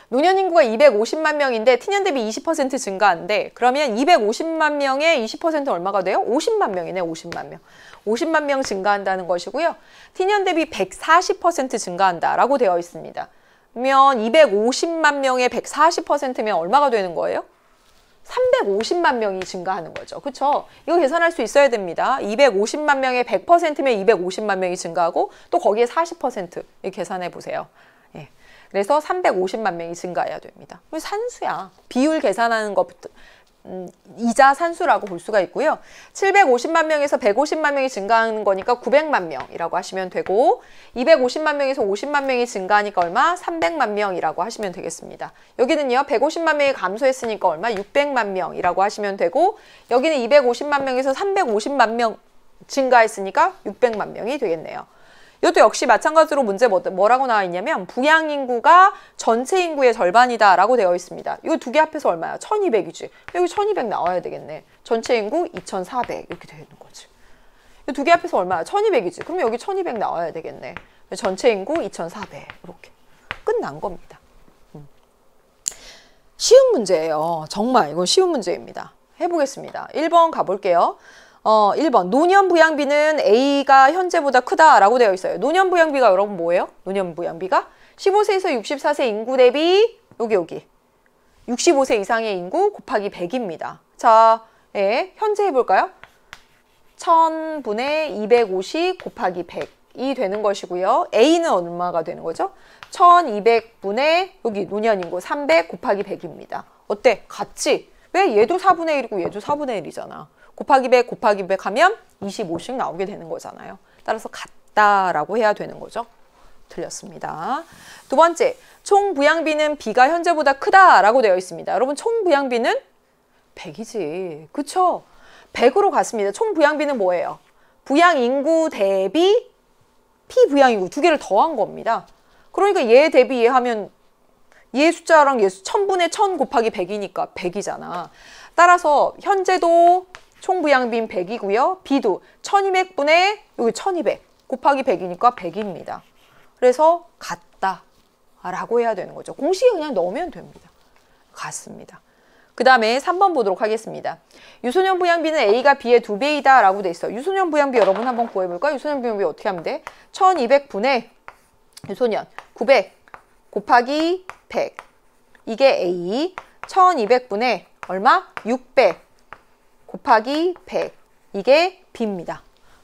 A: 노년 인구가 250만 명인데 티년 대비 20% 증가한데 그러면 250만 명에 20% 얼마가 돼요? 50만 명이네 50만 명. 50만 명 증가한다는 것이고요. 티년 대비 140% 증가한다라고 되어 있습니다. 그러면 250만 명의 140%면 얼마가 되는 거예요? 350만 명이 증가하는 거죠. 그렇죠? 이거 계산할 수 있어야 됩니다. 250만 명의 100%면 250만 명이 증가하고 또 거기에 40% 계산해 보세요. 예. 그래서 350만 명이 증가해야 됩니다. 산수야. 비율 계산하는 것부터 음, 이자 산수라고 볼 수가 있고요. 750만 명에서 150만 명이 증가하는 거니까 900만 명이라고 하시면 되고 250만 명에서 50만 명이 증가하니까 얼마? 300만 명이라고 하시면 되겠습니다. 여기는요. 150만 명이 감소했으니까 얼마? 600만 명이라고 하시면 되고 여기는 250만 명에서 350만 명 증가했으니까 600만 명이 되겠네요. 이것도 역시 마찬가지로 문제 뭐, 뭐라고 나와 있냐면 부양 인구가 전체 인구의 절반이다 라고 되어 있습니다. 이거 두 개 합해서 얼마야? 1200이지. 여기 1200 나와야 되겠네. 전체 인구 2400 이렇게 되는 어있 거지. 이두개 합해서 얼마야? 1200이지. 그러면 여기 1200 나와야 되겠네. 전체 인구 2400 이렇게. 끝난 겁니다. 음. 쉬운 문제예요. 정말 이건 쉬운 문제입니다. 해보겠습니다. 1번 가볼게요. 어, 1번 노년부양비는 A가 현재보다 크다라고 되어 있어요. 노년부양비가 여러분 뭐예요? 노년부양비가 15세에서 64세 인구 대비 여기 여기 65세 이상의 인구 곱하기 100입니다. 자, 예, 현재 해볼까요? 1000분의 250 곱하기 100이 되는 것이고요. A는 얼마가 되는 거죠? 1200분의 여기 노년 인구 300 곱하기 100입니다. 어때? 같이 왜 얘도 4분의 1이고 얘도 4분의 1이잖아. 곱하기 100 곱하기 100 하면 25씩 나오게 되는 거잖아요. 따라서 같다라고 해야 되는 거죠. 들렸습니다. 두 번째, 총 부양비는 B가 현재보다 크다라고 되어 있습니다. 여러분 총 부양비는 100이지. 그쵸? 100으로 갔습니다. 총 부양비는 뭐예요? 부양 인구 대비 P 부양 인구 두 개를 더한 겁니다. 그러니까 얘 대비 얘 하면 얘 숫자랑 얘 1000분의 1000 곱하기 100이니까 100이잖아. 따라서 현재도 총부양빈 100이고요. B도 1200분의 여기 1200 곱하기 100이니까 100입니다. 그래서 같다 라고 해야 되는 거죠. 공식에 그냥 넣으면 됩니다. 같습니다. 그 다음에 3번 보도록 하겠습니다. 유소년 부양비는 A가 B의 두배이다 라고 돼 있어요. 유소년 부양비 여러분 한번 구해볼까요? 유소년 부양비 어떻게 하면 돼? 1200분의 유소년 900 곱하기 100 이게 A 1200분의 얼마? 600 곱하기 100 이게 B입니다.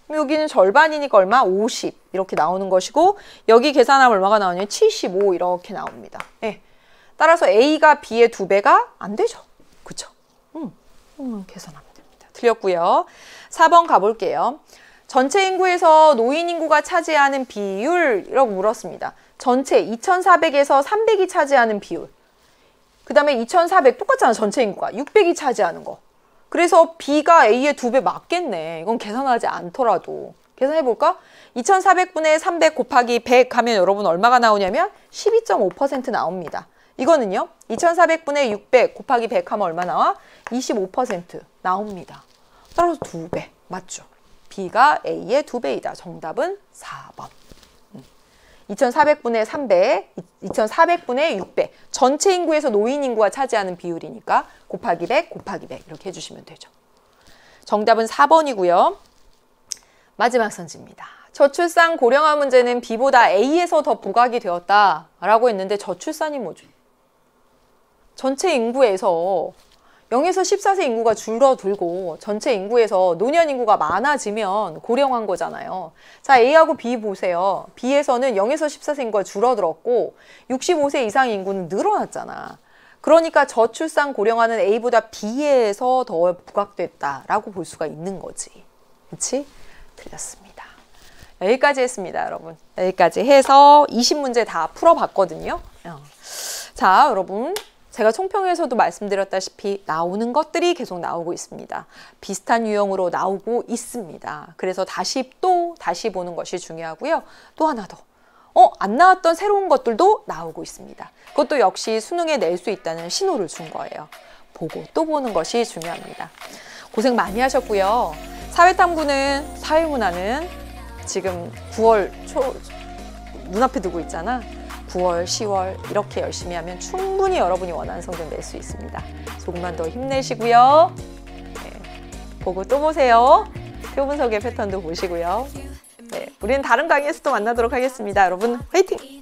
A: 여기는 절반이니까 얼마? 50 이렇게 나오는 것이고 여기 계산하면 얼마가 나오냐면 75 이렇게 나옵니다. 예. 따라서 A가 B의 두 배가 안 되죠. 그쵸? 음, 음, 계산하면 됩니다. 틀렸고요. 4번 가볼게요. 전체 인구에서 노인 인구가 차지하는 비율이라고 물었습니다. 전체 2,400에서 300이 차지하는 비율. 그 다음에 2,400 똑같잖아, 전체 인구가. 600이 차지하는 거. 그래서 B가 A의 두 배 맞겠네. 이건 계산하지 않더라도. 계산해볼까? 2400분의 300 곱하기 100 하면 여러분 얼마가 나오냐면 12.5% 나옵니다. 이거는요. 2400분의 600 곱하기 100 하면 얼마 나와? 25% 나옵니다. 따라서 두 배 맞죠? B가 A의 두배이다 정답은 4번. 2,400분의 3배, 2,400분의 6배. 전체 인구에서 노인 인구가 차지하는 비율이니까 곱하기 100, 곱하기 100 이렇게 해주시면 되죠. 정답은 4번이고요. 마지막 선지입니다. 저출산 고령화 문제는 B보다 A에서 더 부각이 되었다라고 했는데 저출산이 뭐죠? 전체 인구에서 0에서 14세 인구가 줄어들고 전체 인구에서 노년 인구가 많아지면 고령한 화 거잖아요. 자, A하고 B 보세요. B에서는 0에서 14세 인구가 줄어들었고 65세 이상 인구는 늘어났잖아. 그러니까 저출산 고령화는 A보다 B에서 더 부각됐다라고 볼 수가 있는 거지. 그렇지? 틀렸습니다. 여기까지 했습니다, 여러분. 여기까지 해서 20문제 다 풀어봤거든요. 어. 자, 여러분. 제가 총평에서도 말씀드렸다시피 나오는 것들이 계속 나오고 있습니다. 비슷한 유형으로 나오고 있습니다. 그래서 다시 또 다시 보는 것이 중요하고요. 또 하나 더 어, 안 나왔던 새로운 것들도 나오고 있습니다. 그것도 역시 수능에 낼 수 있다는 신호를 준 거예요. 보고 또 보는 것이 중요합니다. 고생 많이 하셨고요. 사회탐구는, 사회문화는 지금 9월 초, 눈앞에 두고 있잖아. 9월, 10월 이렇게 열심히 하면 충분히 여러분이 원하는 성적 낼 수 있습니다. 조금만 더 힘내시고요. 네, 보고 또 보세요. 표 분석의 패턴도 보시고요. 네, 우리는 다른 강의에서 또 만나도록 하겠습니다. 여러분 화이팅!